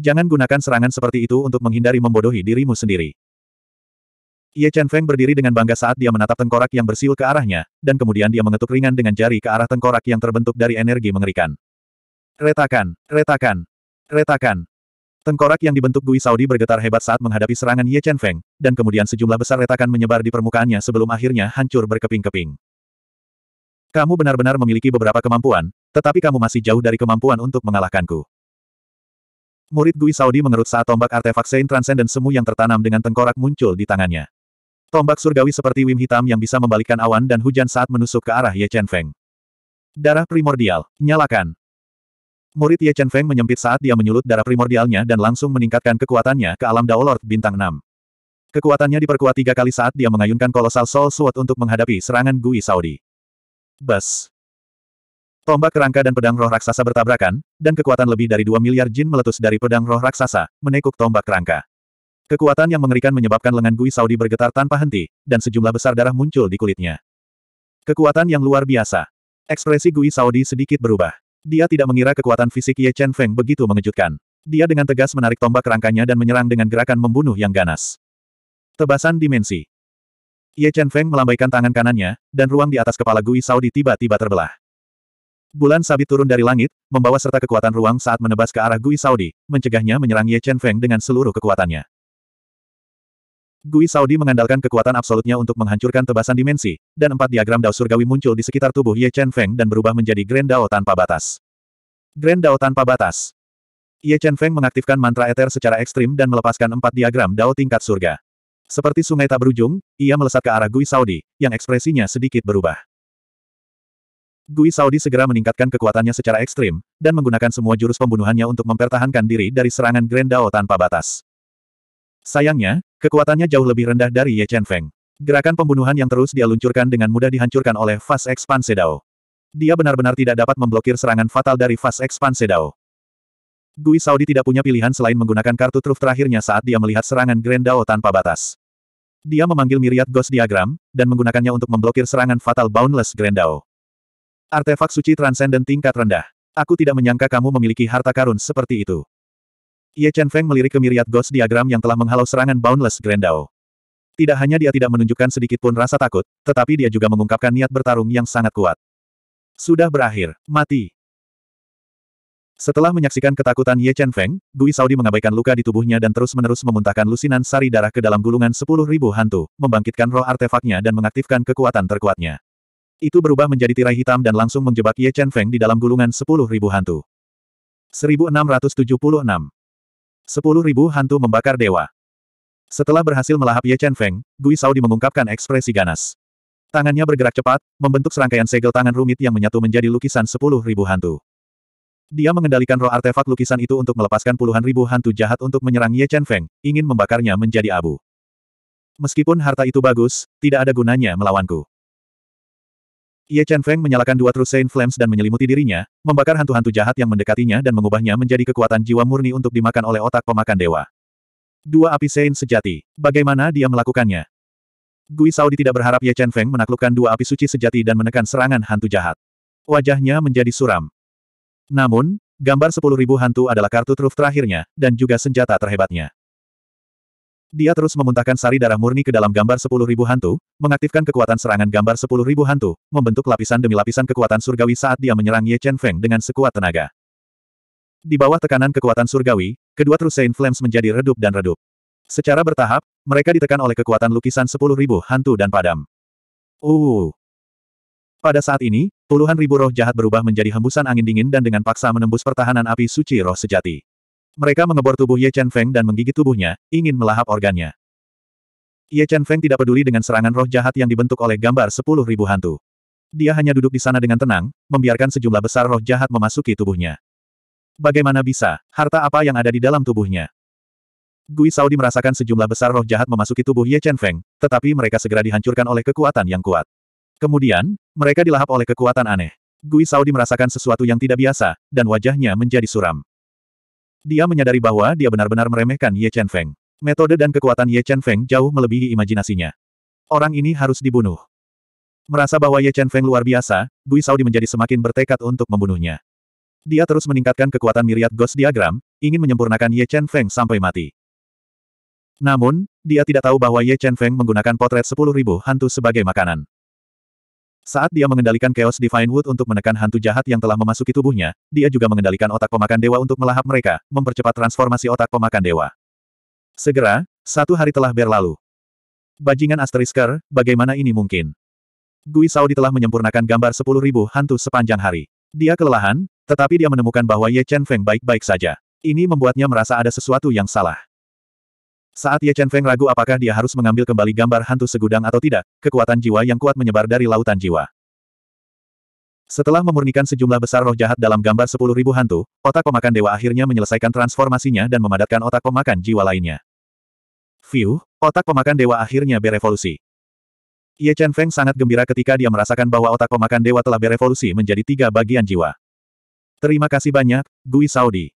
Jangan gunakan serangan seperti itu untuk menghindari membodohi dirimu sendiri. Ye Chen Feng berdiri dengan bangga saat dia menatap tengkorak yang bersiul ke arahnya, dan kemudian dia mengetuk ringan dengan jari ke arah tengkorak yang terbentuk dari energi mengerikan. Retakan, retakan, retakan. Tengkorak yang dibentuk Gui Saudi bergetar hebat saat menghadapi serangan Ye Chen Feng, dan kemudian sejumlah besar retakan menyebar di permukaannya sebelum akhirnya hancur berkeping-keping. Kamu benar-benar memiliki beberapa kemampuan, tetapi kamu masih jauh dari kemampuan untuk mengalahkanku. Murid Gui Saudi mengerut saat tombak artefak Saint Transcendent semu yang tertanam dengan tengkorak muncul di tangannya. Tombak surgawi seperti Wim Hitam yang bisa membalikkan awan dan hujan saat menusuk ke arah Ye Chen Feng. Darah primordial, nyalakan. Murid Ye Chen Feng menyempit saat dia menyulut darah primordialnya dan langsung meningkatkan kekuatannya ke alam Dao Lord Bintang 6. Kekuatannya diperkuat tiga kali saat dia mengayunkan kolosal Soul Sword untuk menghadapi serangan Gui Saudi. Bas. Tombak kerangka dan pedang roh raksasa bertabrakan, dan kekuatan lebih dari dua miliar jin meletus dari pedang roh raksasa, menekuk tombak kerangka. Kekuatan yang mengerikan menyebabkan lengan Gui Saudi bergetar tanpa henti, dan sejumlah besar darah muncul di kulitnya. Kekuatan yang luar biasa. Ekspresi Gui Saudi sedikit berubah. Dia tidak mengira kekuatan fisik Ye Chen Feng begitu mengejutkan. Dia dengan tegas menarik tombak kerangkanya dan menyerang dengan gerakan membunuh yang ganas. Tebasan dimensi. Ye Chen Feng melambaikan tangan kanannya, dan ruang di atas kepala Gui Saudi tiba-tiba terbelah. Bulan sabit turun dari langit, membawa serta kekuatan ruang saat menebas ke arah Gui Saudi, mencegahnya menyerang Ye Chen Feng dengan seluruh kekuatannya. Gui Saudi mengandalkan kekuatan absolutnya untuk menghancurkan tebasan dimensi, dan empat diagram Dao Surgawi muncul di sekitar tubuh Ye Chen Feng dan berubah menjadi Grand Dao tanpa batas. Grand Dao tanpa batas. Ye Chen Feng mengaktifkan mantra eter secara ekstrim dan melepaskan empat diagram Dao tingkat surga. Seperti sungai tak berujung, ia melesat ke arah Gui Saudi, yang ekspresinya sedikit berubah. Gui Saudi segera meningkatkan kekuatannya secara ekstrim, dan menggunakan semua jurus pembunuhannya untuk mempertahankan diri dari serangan Grand Dao tanpa batas. Sayangnya, kekuatannya jauh lebih rendah dari Ye Chen Feng. Gerakan pembunuhan yang terus dia luncurkan dengan mudah dihancurkan oleh Fast Expanse Dao. Dia benar-benar tidak dapat memblokir serangan fatal dari Fast Expanse Dao. Gui Saudi tidak punya pilihan selain menggunakan kartu truf terakhirnya saat dia melihat serangan Grand Dao tanpa batas. Dia memanggil miriat Ghost Diagram, dan menggunakannya untuk memblokir serangan fatal Boundless Grand Dao. Artefak suci Transcendent tingkat rendah. Aku tidak menyangka kamu memiliki harta karun seperti itu. Ye Chen Feng melirik ke miriat Ghost diagram yang telah menghalau serangan Boundless Grandao. Tidak hanya dia tidak menunjukkan sedikit pun rasa takut, tetapi dia juga mengungkapkan niat bertarung yang sangat kuat. Sudah berakhir, mati. Setelah menyaksikan ketakutan Ye Chen Feng, Gui Saudi mengabaikan luka di tubuhnya dan terus-menerus memuntahkan lusinan sari darah ke dalam gulungan sepuluh ribu hantu, membangkitkan roh artefaknya dan mengaktifkan kekuatan terkuatnya. Itu berubah menjadi tirai hitam dan langsung menjebak Ye Chen Feng di dalam gulungan sepuluh ribu hantu. 1676 Sepuluh ribu hantu membakar dewa. Setelah berhasil melahap Ye Chen Feng, Gui Saudi mengungkapkan ekspresi ganas. Tangannya bergerak cepat, membentuk serangkaian segel tangan rumit yang menyatu menjadi lukisan sepuluh ribu hantu. Dia mengendalikan roh artefak lukisan itu untuk melepaskan puluhan ribu hantu jahat untuk menyerang Ye Chen Feng, ingin membakarnya menjadi abu. Meskipun harta itu bagus, tidak ada gunanya melawanku. Ye Chen Feng menyalakan dua True Saint Flames dan menyelimuti dirinya, membakar hantu-hantu jahat yang mendekatinya dan mengubahnya menjadi kekuatan jiwa murni untuk dimakan oleh otak pemakan dewa. Dua api Saint sejati. Bagaimana dia melakukannya? Gui Saudi tidak berharap Ye Chen Feng menaklukkan dua api suci sejati dan menekan serangan hantu jahat. Wajahnya menjadi suram. Namun, gambar sepuluh ribu hantu adalah kartu truf terakhirnya, dan juga senjata terhebatnya. Dia terus memuntahkan sari darah murni ke dalam gambar sepuluh ribu hantu, mengaktifkan kekuatan serangan gambar sepuluh ribu hantu, membentuk lapisan demi lapisan kekuatan surgawi saat dia menyerang Ye Chen Feng dengan sekuat tenaga. Di bawah tekanan kekuatan surgawi, kedua Trusain Flames menjadi redup dan redup. Secara bertahap, mereka ditekan oleh kekuatan lukisan sepuluh ribu hantu dan padam. Uh. Pada saat ini, puluhan ribu roh jahat berubah menjadi hembusan angin dingin dan dengan paksa menembus pertahanan api suci roh sejati. Mereka mengebor tubuh Ye Chen Feng dan menggigit tubuhnya, ingin melahap organnya. Ye Chen Feng tidak peduli dengan serangan roh jahat yang dibentuk oleh gambar sepuluh ribu hantu. Dia hanya duduk di sana dengan tenang, membiarkan sejumlah besar roh jahat memasuki tubuhnya. Bagaimana bisa, harta apa yang ada di dalam tubuhnya? Gui Saudi merasakan sejumlah besar roh jahat memasuki tubuh Ye Chen Feng, tetapi mereka segera dihancurkan oleh kekuatan yang kuat. Kemudian, mereka dilahap oleh kekuatan aneh. Gui Saudi merasakan sesuatu yang tidak biasa, dan wajahnya menjadi suram. Dia menyadari bahwa dia benar-benar meremehkan Ye Chen Feng. Metode dan kekuatan Ye Chen Feng jauh melebihi imajinasinya. Orang ini harus dibunuh. Merasa bahwa Ye Chen Feng luar biasa, Gui Saudi menjadi semakin bertekad untuk membunuhnya. Dia terus meningkatkan kekuatan miriat Ghost Diagram, ingin menyempurnakan Ye Chen Feng sampai mati. Namun, dia tidak tahu bahwa Ye Chen Feng menggunakan potret 10.000 hantu sebagai makanan. Saat dia mengendalikan Chaos Divine Wood untuk menekan hantu jahat yang telah memasuki tubuhnya, dia juga mengendalikan otak pemakan dewa untuk melahap mereka, mempercepat transformasi otak pemakan dewa. Segera, satu hari telah berlalu. Bajingan Asterisker, bagaimana ini mungkin? Gui Saudi telah menyempurnakan gambar sepuluh ribu hantu sepanjang hari. Dia kelelahan, tetapi dia menemukan bahwa Ye Chen Feng baik-baik saja. Ini membuatnya merasa ada sesuatu yang salah. Saat Ye Chen Feng ragu apakah dia harus mengambil kembali gambar hantu segudang atau tidak, kekuatan jiwa yang kuat menyebar dari lautan jiwa. Setelah memurnikan sejumlah besar roh jahat dalam gambar sepuluh ribu hantu, otak pemakan dewa akhirnya menyelesaikan transformasinya dan memadatkan otak pemakan jiwa lainnya. View, otak pemakan dewa akhirnya berevolusi. Ye Chen Feng sangat gembira ketika dia merasakan bahwa otak pemakan dewa telah berevolusi menjadi tiga bagian jiwa. Terima kasih banyak, Gui Saudi.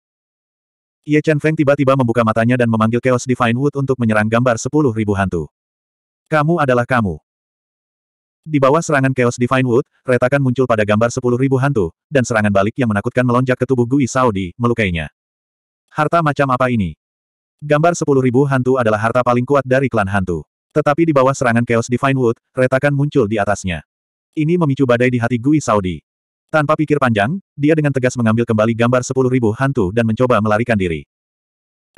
Ye Chen Feng tiba-tiba membuka matanya dan memanggil Chaos Divine Wood untuk menyerang gambar sepuluh ribu hantu. Kamu adalah kamu. Di bawah serangan Chaos Divine Wood, retakan muncul pada gambar sepuluh ribu hantu, dan serangan balik yang menakutkan melonjak ke tubuh Gui Saudi, melukainya. Harta macam apa ini? Gambar sepuluh ribu hantu adalah harta paling kuat dari klan hantu. Tetapi di bawah serangan Chaos Divine Wood, retakan muncul di atasnya. Ini memicu badai di hati Gui Saudi. Tanpa pikir panjang, dia dengan tegas mengambil kembali gambar sepuluh ribu hantu dan mencoba melarikan diri.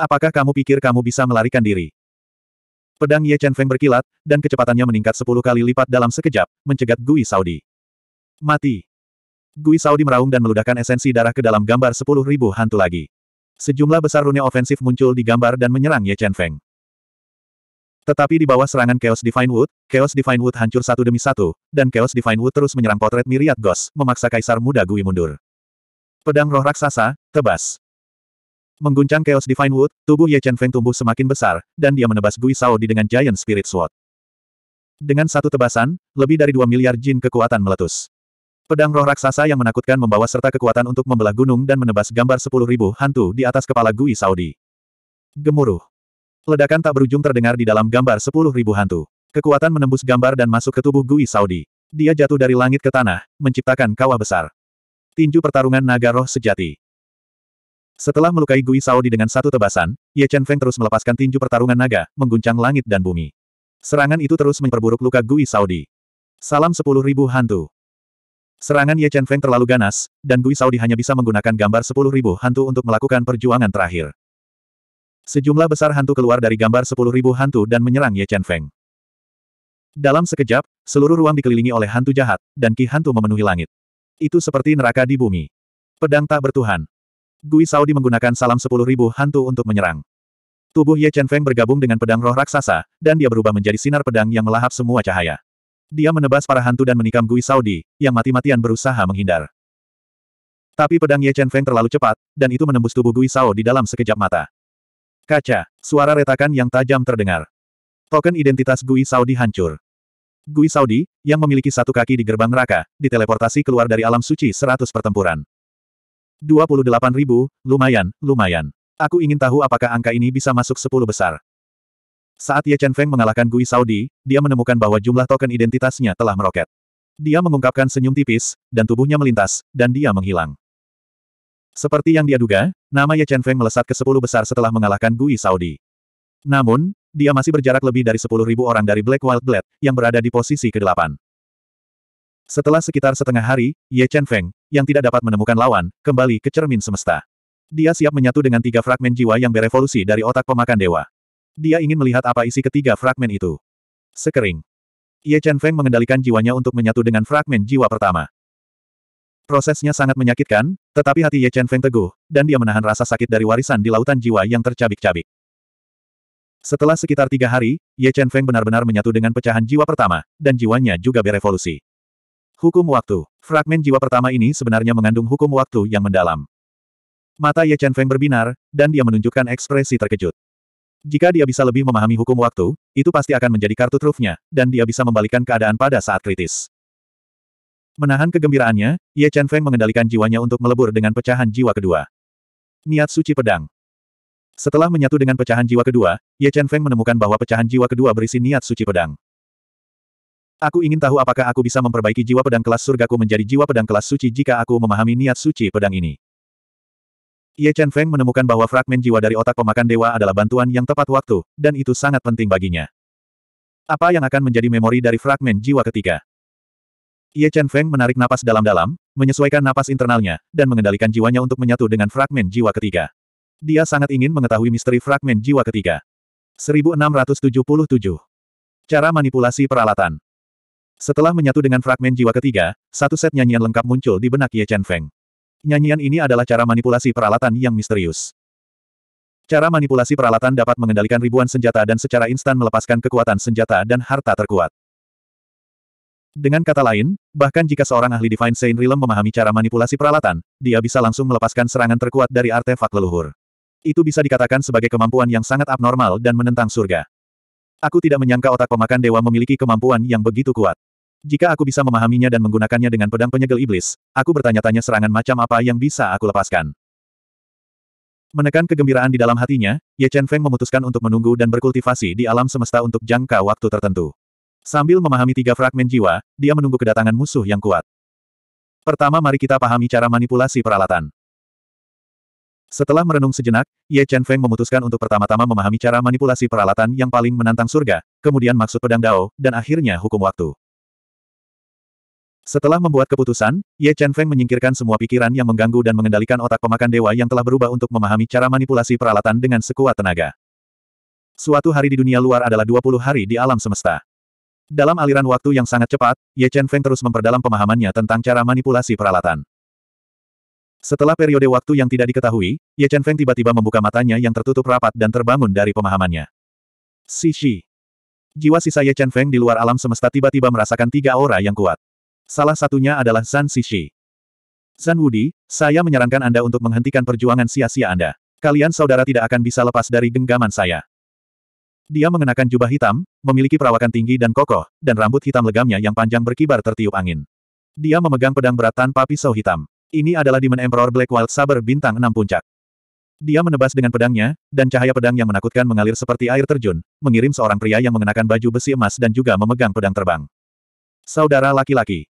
Apakah kamu pikir kamu bisa melarikan diri? Pedang Ye Chen Feng berkilat, dan kecepatannya meningkat sepuluh kali lipat dalam sekejap, mencegat Gui Saudi. Mati. Gui Saudi meraung dan meludahkan esensi darah ke dalam gambar sepuluh ribu hantu lagi. Sejumlah besar rune ofensif muncul di gambar dan menyerang Ye Chen Feng. Tetapi di bawah serangan Chaos Divine Wood, Chaos Divine Wood hancur satu demi satu, dan Chaos Divine Wood terus menyerang potret Miriad Ghost, memaksa Kaisar Muda Gui mundur. Pedang roh raksasa, tebas. Mengguncang Chaos Divine Wood, tubuh Ye Chen Feng tumbuh semakin besar, dan dia menebas Gui Sao di dengan Giant Spirit Sword. Dengan satu tebasan, lebih dari dua miliar jin kekuatan meletus. Pedang roh raksasa yang menakutkan membawa serta kekuatan untuk membelah gunung dan menebas gambar sepuluh ribu hantu di atas kepala Gui Saudi. Gemuruh. Ledakan tak berujung terdengar di dalam gambar sepuluh ribu hantu. Kekuatan menembus gambar dan masuk ke tubuh Gui Saudi. Dia jatuh dari langit ke tanah, menciptakan kawah besar. Tinju pertarungan naga roh sejati. Setelah melukai Gui Saudi dengan satu tebasan, Ye Chen Feng terus melepaskan tinju pertarungan naga, mengguncang langit dan bumi. Serangan itu terus memperburuk luka Gui Saudi. Salam sepuluh ribu hantu. Serangan Ye Chen Feng terlalu ganas, dan Gui Saudi hanya bisa menggunakan gambar sepuluh ribu hantu untuk melakukan perjuangan terakhir. Sejumlah besar hantu keluar dari gambar sepuluh ribu hantu dan menyerang Ye Chen Feng. Dalam sekejap, seluruh ruang dikelilingi oleh hantu jahat, dan ki hantu memenuhi langit. Itu seperti neraka di bumi. Pedang tak bertuhan. Gui Saudi menggunakan salam sepuluh ribu hantu untuk menyerang. Tubuh Ye Chen Feng bergabung dengan pedang roh raksasa, dan dia berubah menjadi sinar pedang yang melahap semua cahaya. Dia menebas para hantu dan menikam Gui Saudi, yang mati-matian berusaha menghindar. Tapi pedang Ye Chen Feng terlalu cepat, dan itu menembus tubuh Gui Saudi dalam sekejap mata. Kaca, suara retakan yang tajam terdengar. Token identitas Gui Saudi hancur. Gui Saudi, yang memiliki satu kaki di gerbang neraka, diteleportasi keluar dari alam suci 100 pertempuran. 28 ribu, lumayan, lumayan. Aku ingin tahu apakah angka ini bisa masuk 10 besar. Saat Ye Chen Feng mengalahkan Gui Saudi, dia menemukan bahwa jumlah token identitasnya telah meroket. Dia mengungkapkan senyum tipis, dan tubuhnya melintas, dan dia menghilang. Seperti yang dia duga, nama Ye Chen Feng melesat ke sepuluh besar setelah mengalahkan Gui Saudi. Namun, dia masih berjarak lebih dari sepuluh ribu orang dari Black Wild Blade, yang berada di posisi ke-8. Setelah sekitar setengah hari, Ye Chen Feng, yang tidak dapat menemukan lawan, kembali ke cermin semesta. Dia siap menyatu dengan tiga fragmen jiwa yang berevolusi dari otak pemakan dewa. Dia ingin melihat apa isi ketiga fragmen itu. Sekering. Ye Chen Feng mengendalikan jiwanya untuk menyatu dengan fragmen jiwa pertama. Prosesnya sangat menyakitkan, tetapi hati Ye Chen Feng teguh, dan dia menahan rasa sakit dari warisan di lautan jiwa yang tercabik-cabik. Setelah sekitar tiga hari, Ye Chen Feng benar-benar menyatu dengan pecahan jiwa pertama, dan jiwanya juga berevolusi. Hukum waktu. Fragmen jiwa pertama ini sebenarnya mengandung hukum waktu yang mendalam. Mata Ye Chen Feng berbinar, dan dia menunjukkan ekspresi terkejut. Jika dia bisa lebih memahami hukum waktu, itu pasti akan menjadi kartu trufnya, dan dia bisa membalikan keadaan pada saat kritis. Menahan kegembiraannya, Ye Chen Feng mengendalikan jiwanya untuk melebur dengan pecahan jiwa kedua. Niat suci pedang. Setelah menyatu dengan pecahan jiwa kedua, Ye Chen Feng menemukan bahwa pecahan jiwa kedua berisi niat suci pedang. Aku ingin tahu apakah aku bisa memperbaiki jiwa pedang kelas surgaku menjadi jiwa pedang kelas suci jika aku memahami niat suci pedang ini. Ye Chen Feng menemukan bahwa fragmen jiwa dari otak pemakan dewa adalah bantuan yang tepat waktu, dan itu sangat penting baginya. Apa yang akan menjadi memori dari fragmen jiwa ketiga? Ye Chen Feng menarik napas dalam-dalam, menyesuaikan napas internalnya, dan mengendalikan jiwanya untuk menyatu dengan fragmen jiwa ketiga. Dia sangat ingin mengetahui misteri fragmen jiwa ketiga. 1677. Cara manipulasi peralatan. Setelah menyatu dengan fragmen jiwa ketiga, satu set nyanyian lengkap muncul di benak Ye Chen Feng. Nyanyian ini adalah cara manipulasi peralatan yang misterius. Cara manipulasi peralatan dapat mengendalikan ribuan senjata dan secara instan melepaskan kekuatan senjata dan harta terkuat. Dengan kata lain, bahkan jika seorang ahli Divine Saint Realm memahami cara manipulasi peralatan, dia bisa langsung melepaskan serangan terkuat dari artefak leluhur. Itu bisa dikatakan sebagai kemampuan yang sangat abnormal dan menentang surga. Aku tidak menyangka otak pemakan dewa memiliki kemampuan yang begitu kuat. Jika aku bisa memahaminya dan menggunakannya dengan pedang penyegel iblis, aku bertanya-tanya serangan macam apa yang bisa aku lepaskan. Menekan kegembiraan di dalam hatinya, Ye Chen Feng memutuskan untuk menunggu dan berkultivasi di alam semesta untuk jangka waktu tertentu. Sambil memahami tiga fragmen jiwa, dia menunggu kedatangan musuh yang kuat. Pertama mari kita pahami cara manipulasi peralatan. Setelah merenung sejenak, Ye Chen Feng memutuskan untuk pertama-tama memahami cara manipulasi peralatan yang paling menantang surga, kemudian maksud pedang Dao, dan akhirnya hukum waktu. Setelah membuat keputusan, Ye Chen Feng menyingkirkan semua pikiran yang mengganggu dan mengendalikan otak pemakan dewa yang telah berubah untuk memahami cara manipulasi peralatan dengan sekuat tenaga. Suatu hari di dunia luar adalah 20 hari di alam semesta. Dalam aliran waktu yang sangat cepat, Ye Chen Feng terus memperdalam pemahamannya tentang cara manipulasi peralatan. Setelah periode waktu yang tidak diketahui, Ye Chen Feng tiba-tiba membuka matanya yang tertutup rapat dan terbangun dari pemahamannya. Si Shi. Jiwa sisa Ye Chen Feng di luar alam semesta tiba-tiba merasakan tiga aura yang kuat. Salah satunya adalah Zan Si Shi. Zan Wudi, saya menyarankan Anda untuk menghentikan perjuangan sia-sia Anda. Kalian saudara tidak akan bisa lepas dari genggaman saya. Dia mengenakan jubah hitam, memiliki perawakan tinggi dan kokoh, dan rambut hitam legamnya yang panjang berkibar tertiup angin. Dia memegang pedang berat tanpa pisau hitam. Ini adalah Demon Emperor Black Wild Saber bintang enam puncak. Dia menebas dengan pedangnya, dan cahaya pedang yang menakutkan mengalir seperti air terjun, mengirim seorang pria yang mengenakan baju besi emas dan juga memegang pedang terbang. Saudara laki-laki.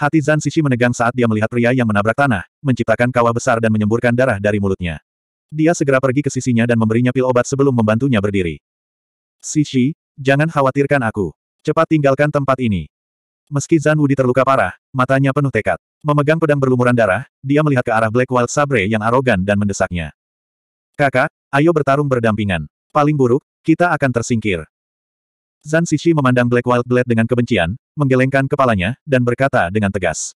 Hati Zan Sishi menegang saat dia melihat pria yang menabrak tanah, menciptakan kawah besar dan menyemburkan darah dari mulutnya. Dia segera pergi ke sisinya dan memberinya pil obat sebelum membantunya berdiri. Sisi, jangan khawatirkan aku. Cepat tinggalkan tempat ini. Meski Zan Wudi terluka parah, matanya penuh tekad. Memegang pedang berlumuran darah, dia melihat ke arah Black Wild Sabre yang arogan dan mendesaknya. Kakak, ayo bertarung berdampingan. Paling buruk, kita akan tersingkir. Zan Sisi memandang Black Wild Blade dengan kebencian, menggelengkan kepalanya, dan berkata dengan tegas.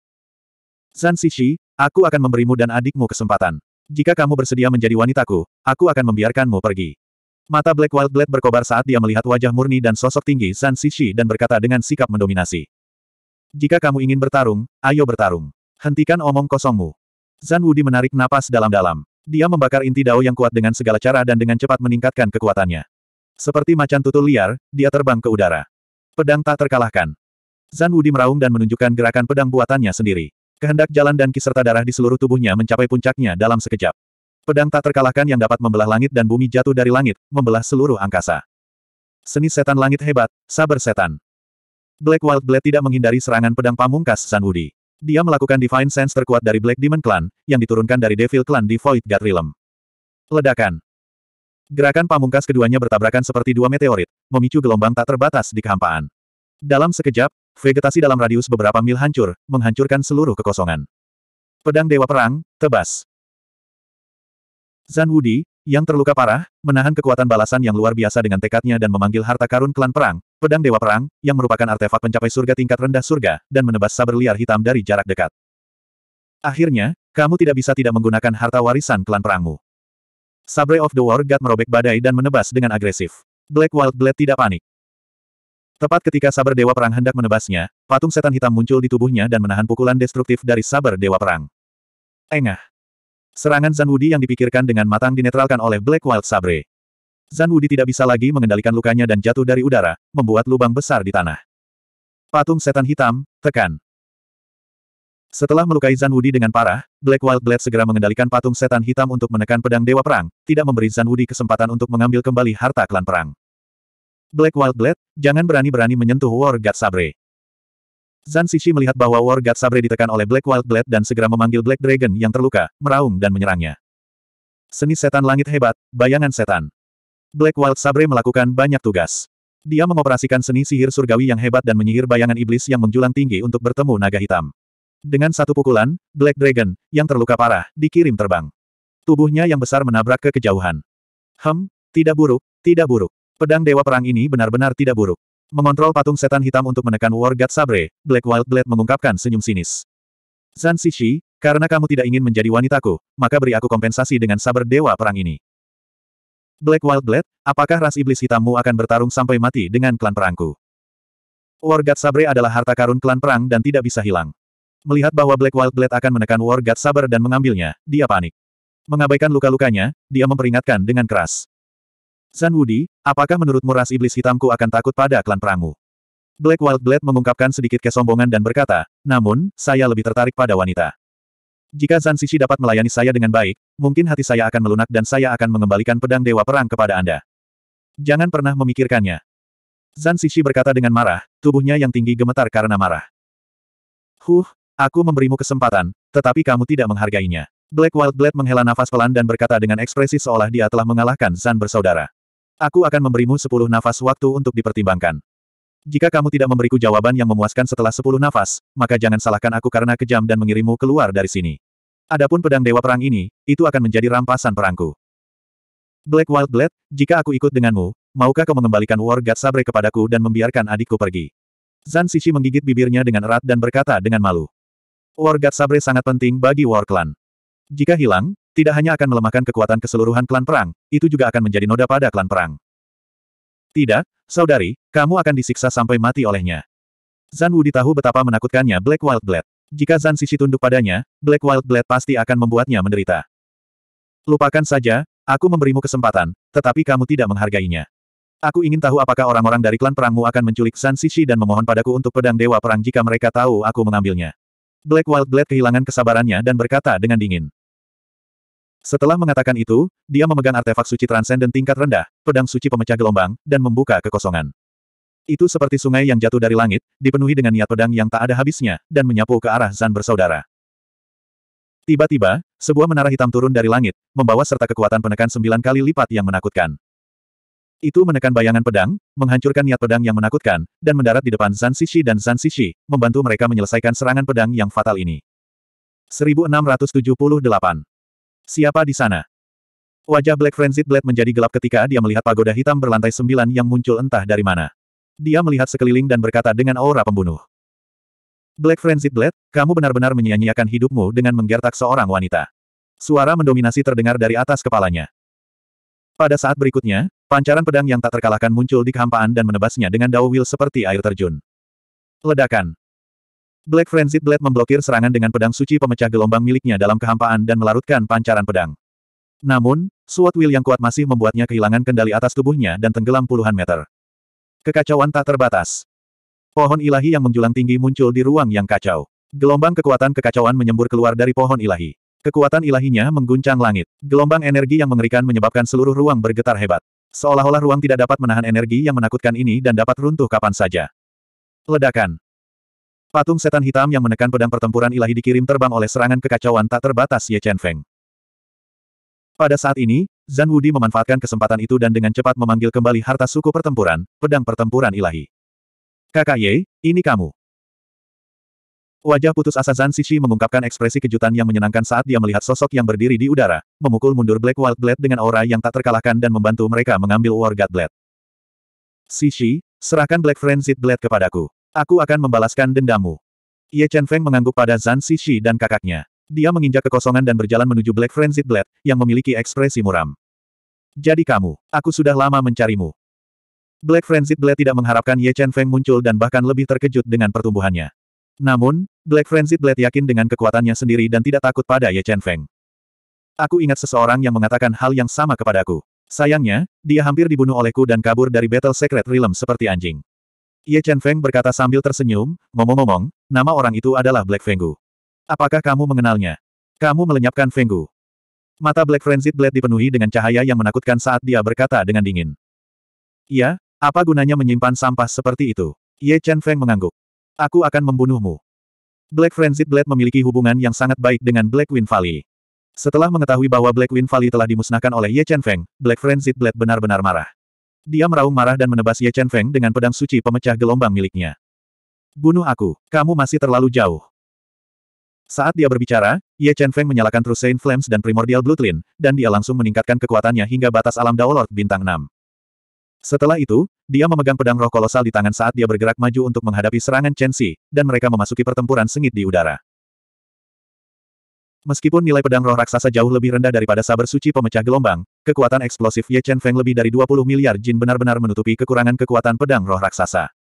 Zan Sisi, aku akan memberimu dan adikmu kesempatan. Jika kamu bersedia menjadi wanitaku, aku akan membiarkanmu pergi. Mata Black Wild Blade berkobar saat dia melihat wajah murni dan sosok tinggi San Sishi dan berkata dengan sikap mendominasi. Jika kamu ingin bertarung, ayo bertarung. Hentikan omong kosongmu. Zan Wudi menarik napas dalam-dalam. Dia membakar inti dao yang kuat dengan segala cara dan dengan cepat meningkatkan kekuatannya. Seperti macan tutul liar, dia terbang ke udara. Pedang tak terkalahkan. Zan Wudi meraung dan menunjukkan gerakan pedang buatannya sendiri. Kehendak jalan dan kiserta darah di seluruh tubuhnya mencapai puncaknya dalam sekejap. Pedang tak terkalahkan yang dapat membelah langit dan bumi jatuh dari langit, membelah seluruh angkasa. Seni setan langit hebat, sabar setan. Black Wild Blade tidak menghindari serangan pedang pamungkas San Wudi. Dia melakukan Divine Sense terkuat dari Black Demon Clan, yang diturunkan dari Devil Clan di Void God Realm. Ledakan. Gerakan pamungkas keduanya bertabrakan seperti dua meteorit, memicu gelombang tak terbatas di kehampaan. Dalam sekejap, vegetasi dalam radius beberapa mil hancur, menghancurkan seluruh kekosongan. Pedang Dewa Perang, tebas. Zan Wudi, yang terluka parah, menahan kekuatan balasan yang luar biasa dengan tekadnya dan memanggil harta karun klan perang, pedang dewa perang, yang merupakan artefak pencapai surga tingkat rendah surga, dan menebas saber liar hitam dari jarak dekat. Akhirnya, kamu tidak bisa tidak menggunakan harta warisan klan perangmu. Sabre of the War God merobek badai dan menebas dengan agresif. Black Wild Blade tidak panik. Tepat ketika saber dewa perang hendak menebasnya, patung setan hitam muncul di tubuhnya dan menahan pukulan destruktif dari saber dewa perang. Engah. Serangan Zan Wudi yang dipikirkan dengan matang dinetralkan oleh Black Wild Sabre. Zan Wudi tidak bisa lagi mengendalikan lukanya dan jatuh dari udara, membuat lubang besar di tanah. Patung setan hitam, tekan. Setelah melukai Zan Wudi dengan parah, Black Wild Blade segera mengendalikan patung setan hitam untuk menekan pedang Dewa Perang, tidak memberi Zan Wudi kesempatan untuk mengambil kembali harta klan perang. Black Wild Blade, jangan berani-berani menyentuh War God Sabre. Zan Shishi melihat bahwa War God Sabre ditekan oleh Black Wild Blade dan segera memanggil Black Dragon yang terluka, meraung dan menyerangnya. Seni setan langit hebat, bayangan setan. Black Wild Sabre melakukan banyak tugas. Dia mengoperasikan seni sihir surgawi yang hebat dan menyihir bayangan iblis yang menjulang tinggi untuk bertemu naga hitam. Dengan satu pukulan, Black Dragon, yang terluka parah, dikirim terbang. Tubuhnya yang besar menabrak ke kejauhan. Hem, tidak buruk, tidak buruk. Pedang Dewa Perang ini benar-benar tidak buruk. Mengontrol patung setan hitam untuk menekan War God Sabre, Black Wild Blade mengungkapkan senyum sinis. Zan Shishi, karena kamu tidak ingin menjadi wanitaku, maka beri aku kompensasi dengan saber dewa perang ini. Black Wild Blade, apakah ras iblis hitammu akan bertarung sampai mati dengan klan perangku? War God Sabre adalah harta karun klan perang dan tidak bisa hilang. Melihat bahwa Black Wild Blade akan menekan War God Sabre dan mengambilnya, dia panik. Mengabaikan luka-lukanya, dia memperingatkan dengan keras. Zan Wudi, apakah menurutmu ras iblis hitamku akan takut pada klan perangmu? Black Wild Blade mengungkapkan sedikit kesombongan dan berkata, namun, saya lebih tertarik pada wanita. Jika Zan Sisi dapat melayani saya dengan baik, mungkin hati saya akan melunak dan saya akan mengembalikan pedang Dewa Perang kepada Anda. Jangan pernah memikirkannya. Zan Sisi berkata dengan marah, tubuhnya yang tinggi gemetar karena marah. Huh, aku memberimu kesempatan, tetapi kamu tidak menghargainya. Black Wild Blade menghela nafas pelan dan berkata dengan ekspresi seolah dia telah mengalahkan Zan bersaudara. Aku akan memberimu sepuluh nafas waktu untuk dipertimbangkan. Jika kamu tidak memberiku jawaban yang memuaskan setelah sepuluh nafas, maka jangan salahkan aku karena kejam dan mengirimmu keluar dari sini. Adapun pedang dewa perang ini, itu akan menjadi rampasan perangku. Black Wild Blade, jika aku ikut denganmu, maukah kau mengembalikan War God Sabre kepadaku dan membiarkan adikku pergi? Zan Sishi menggigit bibirnya dengan erat dan berkata dengan malu. War God Sabre sangat penting bagi War Clan. Jika hilang, tidak hanya akan melemahkan kekuatan keseluruhan klan perang, itu juga akan menjadi noda pada klan perang. Tidak, saudari, kamu akan disiksa sampai mati olehnya. Zan Wudi tahu betapa menakutkannya Black Wild Blade. Jika Zan Sisi tunduk padanya, Black Wild Blade pasti akan membuatnya menderita. Lupakan saja, aku memberimu kesempatan, tetapi kamu tidak menghargainya. Aku ingin tahu apakah orang-orang dari klan perangmu akan menculik Zan Sisi dan memohon padaku untuk pedang dewa perang jika mereka tahu aku mengambilnya. Black Wild Blade kehilangan kesabarannya dan berkata dengan dingin. Setelah mengatakan itu, dia memegang artefak suci transenden tingkat rendah, pedang suci pemecah gelombang, dan membuka kekosongan. Itu seperti sungai yang jatuh dari langit, dipenuhi dengan niat pedang yang tak ada habisnya, dan menyapu ke arah Zan bersaudara. Tiba-tiba, sebuah menara hitam turun dari langit, membawa serta kekuatan penekan sembilan kali lipat yang menakutkan. Itu menekan bayangan pedang, menghancurkan niat pedang yang menakutkan, dan mendarat di depan Zan Sishi dan Zan Sishi, membantu mereka menyelesaikan serangan pedang yang fatal ini. 1678 Siapa di sana? Wajah Black Frenzied Blade menjadi gelap ketika dia melihat pagoda hitam berlantai sembilan yang muncul entah dari mana. Dia melihat sekeliling dan berkata dengan aura pembunuh. Black Frenzied Blade, kamu benar-benar menyia-nyiakan hidupmu dengan menggertak seorang wanita. Suara mendominasi terdengar dari atas kepalanya. Pada saat berikutnya, pancaran pedang yang tak terkalahkan muncul di kehampaan dan menebasnya dengan dao wheel seperti air terjun. Ledakan. Black Frenzied Blade memblokir serangan dengan pedang suci pemecah gelombang miliknya dalam kehampaan dan melarutkan pancaran pedang. Namun, suatu Will yang kuat masih membuatnya kehilangan kendali atas tubuhnya dan tenggelam puluhan meter. Kekacauan tak terbatas. Pohon ilahi yang menjulang tinggi muncul di ruang yang kacau. Gelombang kekuatan kekacauan menyembur keluar dari pohon ilahi. Kekuatan ilahinya mengguncang langit. Gelombang energi yang mengerikan menyebabkan seluruh ruang bergetar hebat. Seolah-olah ruang tidak dapat menahan energi yang menakutkan ini dan dapat runtuh kapan saja. Ledakan. Patung setan hitam yang menekan pedang pertempuran ilahi dikirim terbang oleh serangan kekacauan tak terbatas Ye Chen Feng. Pada saat ini, Zan Wudi memanfaatkan kesempatan itu dan dengan cepat memanggil kembali harta suku pertempuran, pedang pertempuran ilahi. Kakak Ye, ini kamu. Wajah putus asa Zan Sisi mengungkapkan ekspresi kejutan yang menyenangkan saat dia melihat sosok yang berdiri di udara, memukul mundur Black Wild Blade dengan aura yang tak terkalahkan dan membantu mereka mengambil War God Blade. serahkan Black Frenzied Blade kepadaku. Aku akan membalaskan dendammu. Ye Chen Feng mengangguk pada Zan Shishi dan kakaknya. Dia menginjak kekosongan dan berjalan menuju Black Frenzied Blade, yang memiliki ekspresi muram. Jadi kamu, aku sudah lama mencarimu. Black Frenzied Blade tidak mengharapkan Ye Chen Feng muncul dan bahkan lebih terkejut dengan pertumbuhannya. Namun, Black Frenzied Blade yakin dengan kekuatannya sendiri dan tidak takut pada Ye Chen Feng. Aku ingat seseorang yang mengatakan hal yang sama kepadaku. Sayangnya, dia hampir dibunuh olehku dan kabur dari Battle Secret Realm seperti anjing. Ye Chen Feng berkata sambil tersenyum, ngomong-ngomong, nama orang itu adalah Black Fenggu. Apakah kamu mengenalnya? Kamu melenyapkan Fenggu. Mata Black Frenzied Blade dipenuhi dengan cahaya yang menakutkan saat dia berkata dengan dingin. Iya, apa gunanya menyimpan sampah seperti itu? Ye Chen Feng mengangguk. Aku akan membunuhmu. Black Frenzied Blade memiliki hubungan yang sangat baik dengan Black Wind Valley. Setelah mengetahui bahwa Black Wind Valley telah dimusnahkan oleh Ye Chen Feng, Black Frenzied Blade benar-benar marah. Dia meraung marah dan menebas Ye Chen Feng dengan pedang suci pemecah gelombang miliknya. Bunuh aku, kamu masih terlalu jauh. Saat dia berbicara, Ye Chen Feng menyalakan True Flames dan Primordial bloodline, dan dia langsung meningkatkan kekuatannya hingga batas alam Daolord bintang 6. Setelah itu, dia memegang pedang roh kolosal di tangan saat dia bergerak maju untuk menghadapi serangan Chen Xi, dan mereka memasuki pertempuran sengit di udara. Meskipun nilai pedang roh raksasa jauh lebih rendah daripada sabar suci pemecah gelombang, Kekuatan eksplosif Ye Chen Feng lebih dari 20 miliar jin benar-benar menutupi kekurangan kekuatan pedang roh raksasa.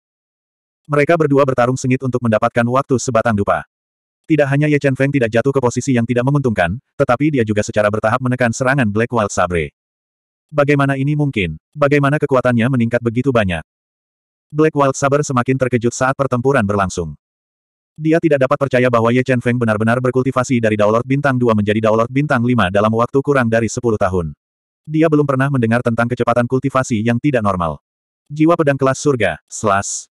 Mereka berdua bertarung sengit untuk mendapatkan waktu sebatang dupa. Tidak hanya Ye Chen Feng tidak jatuh ke posisi yang tidak menguntungkan, tetapi dia juga secara bertahap menekan serangan Black Wild Sabre. Bagaimana ini mungkin? Bagaimana kekuatannya meningkat begitu banyak? Black Wild Sabre semakin terkejut saat pertempuran berlangsung. Dia tidak dapat percaya bahwa Ye Chen Feng benar-benar berkultivasi dari Daolord Bintang 2 menjadi Daolord Bintang 5 dalam waktu kurang dari 10 tahun dia belum pernah mendengar tentang kecepatan kultivasi yang tidak normal. Jiwa pedang kelas surga, Slash.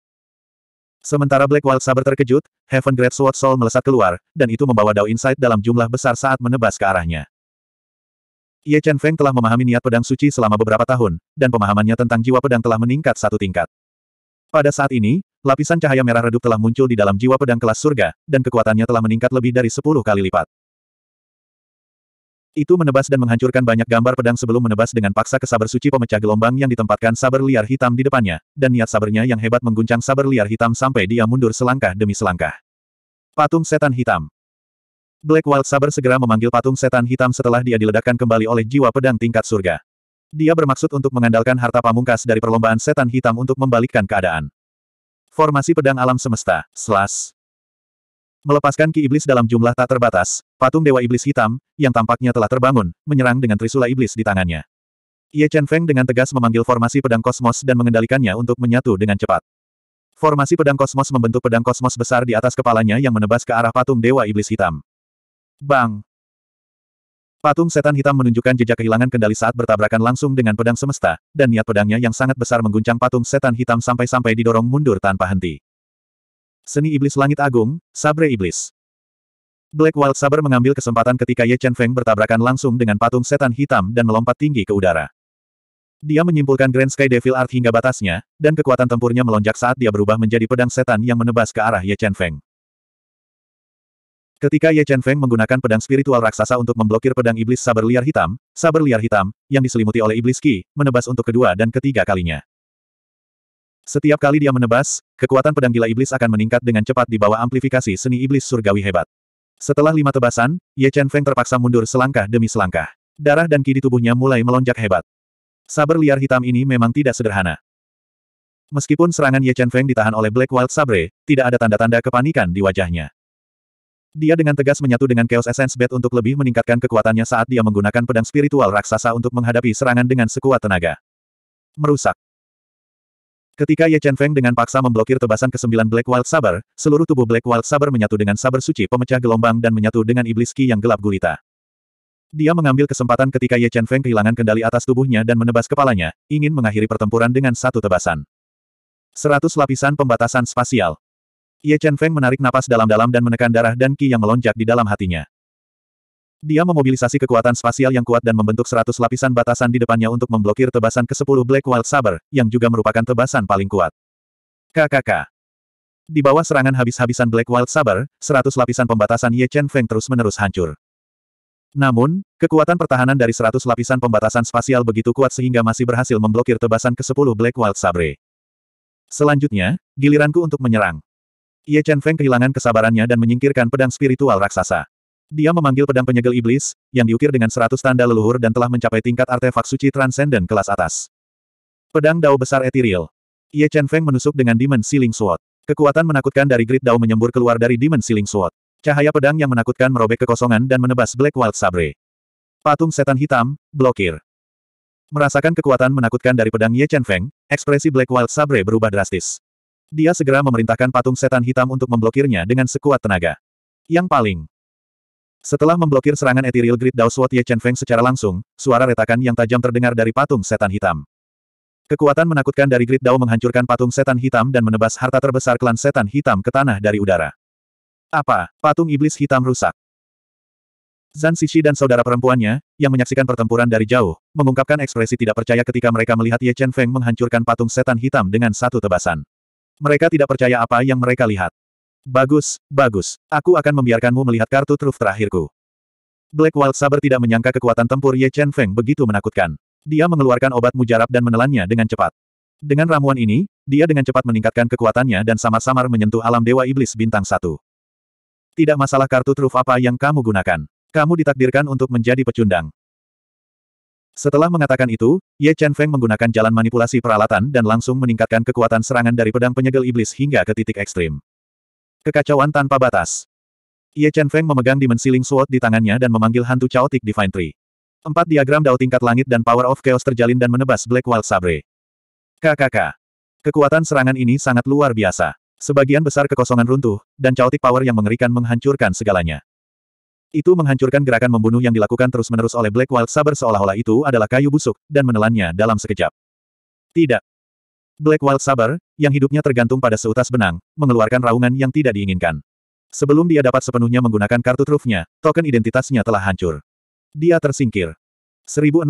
Sementara Black Wild Saber terkejut, Heaven Great Sword Soul melesat keluar, dan itu membawa Dao Insight dalam jumlah besar saat menebas ke arahnya. Ye Chen Feng telah memahami niat pedang suci selama beberapa tahun, dan pemahamannya tentang jiwa pedang telah meningkat satu tingkat. Pada saat ini, lapisan cahaya merah redup telah muncul di dalam jiwa pedang kelas surga, dan kekuatannya telah meningkat lebih dari 10 kali lipat. Itu menebas dan menghancurkan banyak gambar pedang sebelum menebas dengan paksa ke sabar suci pemecah gelombang yang ditempatkan sabar liar hitam di depannya, dan niat sabernya yang hebat mengguncang sabar liar hitam sampai dia mundur selangkah demi selangkah. Patung Setan Hitam Black Wild Saber segera memanggil patung setan hitam setelah dia diledakkan kembali oleh jiwa pedang tingkat surga. Dia bermaksud untuk mengandalkan harta pamungkas dari perlombaan setan hitam untuk membalikkan keadaan. Formasi pedang alam semesta, slash melepaskan ki iblis dalam jumlah tak terbatas, patung Dewa Iblis Hitam, yang tampaknya telah terbangun, menyerang dengan trisula iblis di tangannya. Ye Chen Feng dengan tegas memanggil formasi pedang kosmos dan mengendalikannya untuk menyatu dengan cepat. Formasi pedang kosmos membentuk pedang kosmos besar di atas kepalanya yang menebas ke arah patung Dewa Iblis Hitam. Bang! Patung setan hitam menunjukkan jejak kehilangan kendali saat bertabrakan langsung dengan pedang semesta, dan niat pedangnya yang sangat besar mengguncang patung setan hitam sampai-sampai didorong mundur tanpa henti. Seni Iblis Langit Agung, Sabre Iblis. Black Wild Saber mengambil kesempatan ketika Ye Chen Feng bertabrakan langsung dengan patung setan hitam dan melompat tinggi ke udara. Dia menyimpulkan Grand Sky Devil Art hingga batasnya, dan kekuatan tempurnya melonjak saat dia berubah menjadi pedang setan yang menebas ke arah Ye Chen Feng. Ketika Ye Chen Feng menggunakan pedang spiritual raksasa untuk memblokir pedang iblis saber liar hitam, saber liar hitam, yang diselimuti oleh iblis Qi, menebas untuk kedua dan ketiga kalinya. Setiap kali dia menebas, kekuatan pedang gila iblis akan meningkat dengan cepat di bawah amplifikasi seni iblis surgawi hebat. Setelah lima tebasan, Ye Chen Feng terpaksa mundur selangkah demi selangkah. Darah dan ki di tubuhnya mulai melonjak hebat. Saber liar hitam ini memang tidak sederhana. Meskipun serangan Ye Chen Feng ditahan oleh Black Wild Sabre, tidak ada tanda-tanda kepanikan di wajahnya. Dia dengan tegas menyatu dengan Chaos Essence Bed untuk lebih meningkatkan kekuatannya saat dia menggunakan pedang spiritual raksasa untuk menghadapi serangan dengan sekuat tenaga. Merusak. Ketika Ye Chen Feng dengan paksa memblokir tebasan ke-9 Black Wild Saber, seluruh tubuh Black Wild Saber menyatu dengan saber suci pemecah gelombang dan menyatu dengan iblis Ki yang gelap gulita. Dia mengambil kesempatan ketika Ye Chen Feng kehilangan kendali atas tubuhnya dan menebas kepalanya, ingin mengakhiri pertempuran dengan satu tebasan. Seratus lapisan pembatasan spasial. Ye Chen Feng menarik napas dalam-dalam dan menekan darah dan Ki yang melonjak di dalam hatinya. Dia memobilisasi kekuatan spasial yang kuat dan membentuk seratus lapisan batasan di depannya untuk memblokir tebasan ke-10 Black Wild Saber, yang juga merupakan tebasan paling kuat. KKK. Di bawah serangan habis-habisan Black Wild Saber, seratus lapisan pembatasan Ye Chen Feng terus-menerus hancur. Namun, kekuatan pertahanan dari seratus lapisan pembatasan spasial begitu kuat sehingga masih berhasil memblokir tebasan ke-10 Black Wild Sabre. Selanjutnya, giliranku untuk menyerang. Ye Chen Feng kehilangan kesabarannya dan menyingkirkan pedang spiritual raksasa. Dia memanggil pedang penyegel iblis, yang diukir dengan seratus tanda leluhur dan telah mencapai tingkat artefak suci transenden kelas atas. Pedang Dao besar Ethereal. Ye Chen Feng menusuk dengan Demon Sealing Sword. Kekuatan menakutkan dari Great Dao menyembur keluar dari Demon Sealing Sword. Cahaya pedang yang menakutkan merobek kekosongan dan menebas Black Wild Sabre. Patung setan hitam, blokir. Merasakan kekuatan menakutkan dari pedang Ye Chen Feng, ekspresi Black Wild Sabre berubah drastis. Dia segera memerintahkan patung setan hitam untuk memblokirnya dengan sekuat tenaga. Yang paling setelah memblokir serangan Ethereal Grid Dao Suo Chen Feng secara langsung, suara retakan yang tajam terdengar dari patung setan hitam. Kekuatan menakutkan dari Grid Dao menghancurkan patung setan hitam dan menebas harta terbesar klan setan hitam ke tanah dari udara. Apa? Patung iblis hitam rusak. Zan Sishi dan saudara perempuannya, yang menyaksikan pertempuran dari jauh, mengungkapkan ekspresi tidak percaya ketika mereka melihat Ye Chen Feng menghancurkan patung setan hitam dengan satu tebasan. Mereka tidak percaya apa yang mereka lihat. Bagus, bagus. Aku akan membiarkanmu melihat kartu truf terakhirku. Black Wild Saber tidak menyangka kekuatan tempur Ye Chen Feng begitu menakutkan. Dia mengeluarkan obat mujarab dan menelannya dengan cepat. Dengan ramuan ini, dia dengan cepat meningkatkan kekuatannya dan samar-samar menyentuh alam Dewa Iblis Bintang satu. Tidak masalah kartu truf apa yang kamu gunakan. Kamu ditakdirkan untuk menjadi pecundang. Setelah mengatakan itu, Ye Chen Feng menggunakan jalan manipulasi peralatan dan langsung meningkatkan kekuatan serangan dari pedang penyegel iblis hingga ke titik ekstrim. Kekacauan tanpa batas. Ye Chen Feng memegang dimensi Ling Sword di tangannya dan memanggil hantu chaotic Divine Tree. Empat diagram dao tingkat langit dan Power of Chaos terjalin dan menebas Black Wild Sabre. KKK. Kekuatan serangan ini sangat luar biasa. Sebagian besar kekosongan runtuh, dan chaotic power yang mengerikan menghancurkan segalanya. Itu menghancurkan gerakan membunuh yang dilakukan terus-menerus oleh Black Wild Saber seolah-olah itu adalah kayu busuk, dan menelannya dalam sekejap. Tidak, Black Wild Saber, yang hidupnya tergantung pada seutas benang, mengeluarkan raungan yang tidak diinginkan. Sebelum dia dapat sepenuhnya menggunakan kartu trufnya, token identitasnya telah hancur. Dia tersingkir. 1679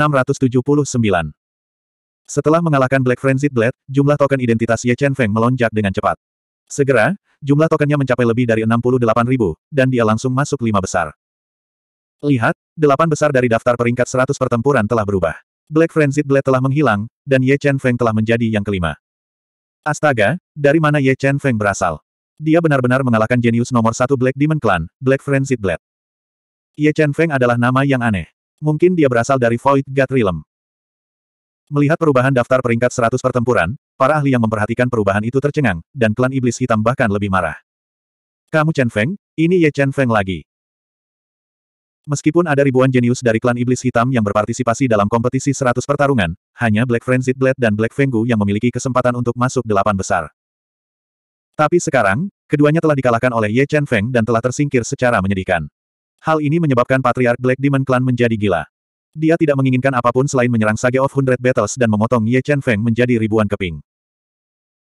Setelah mengalahkan Black Frenzied Blade, jumlah token identitas Ye Chen Feng melonjak dengan cepat. Segera, jumlah tokennya mencapai lebih dari 68 ribu, dan dia langsung masuk lima besar. Lihat, delapan besar dari daftar peringkat 100 pertempuran telah berubah. Black Frenzied Blade telah menghilang, dan Ye Chen Feng telah menjadi yang kelima. Astaga, dari mana Ye Chen Feng berasal? Dia benar-benar mengalahkan jenius nomor satu Black Demon Clan, Black Frenzied Blade. Ye Chen Feng adalah nama yang aneh. Mungkin dia berasal dari Void God Realm. Melihat perubahan daftar peringkat 100 pertempuran, para ahli yang memperhatikan perubahan itu tercengang, dan klan iblis hitam bahkan lebih marah. Kamu Chen Feng, ini Ye Chen Feng lagi. Meskipun ada ribuan jenius dari klan iblis hitam yang berpartisipasi dalam kompetisi 100 pertarungan, hanya Black Frenzied Blade dan Black Fenggu yang memiliki kesempatan untuk masuk delapan besar. Tapi sekarang, keduanya telah dikalahkan oleh Ye Chen Feng dan telah tersingkir secara menyedihkan. Hal ini menyebabkan Patriark Black Demon Clan menjadi gila. Dia tidak menginginkan apapun selain menyerang Sage of Hundred Battles dan memotong Ye Chen Feng menjadi ribuan keping.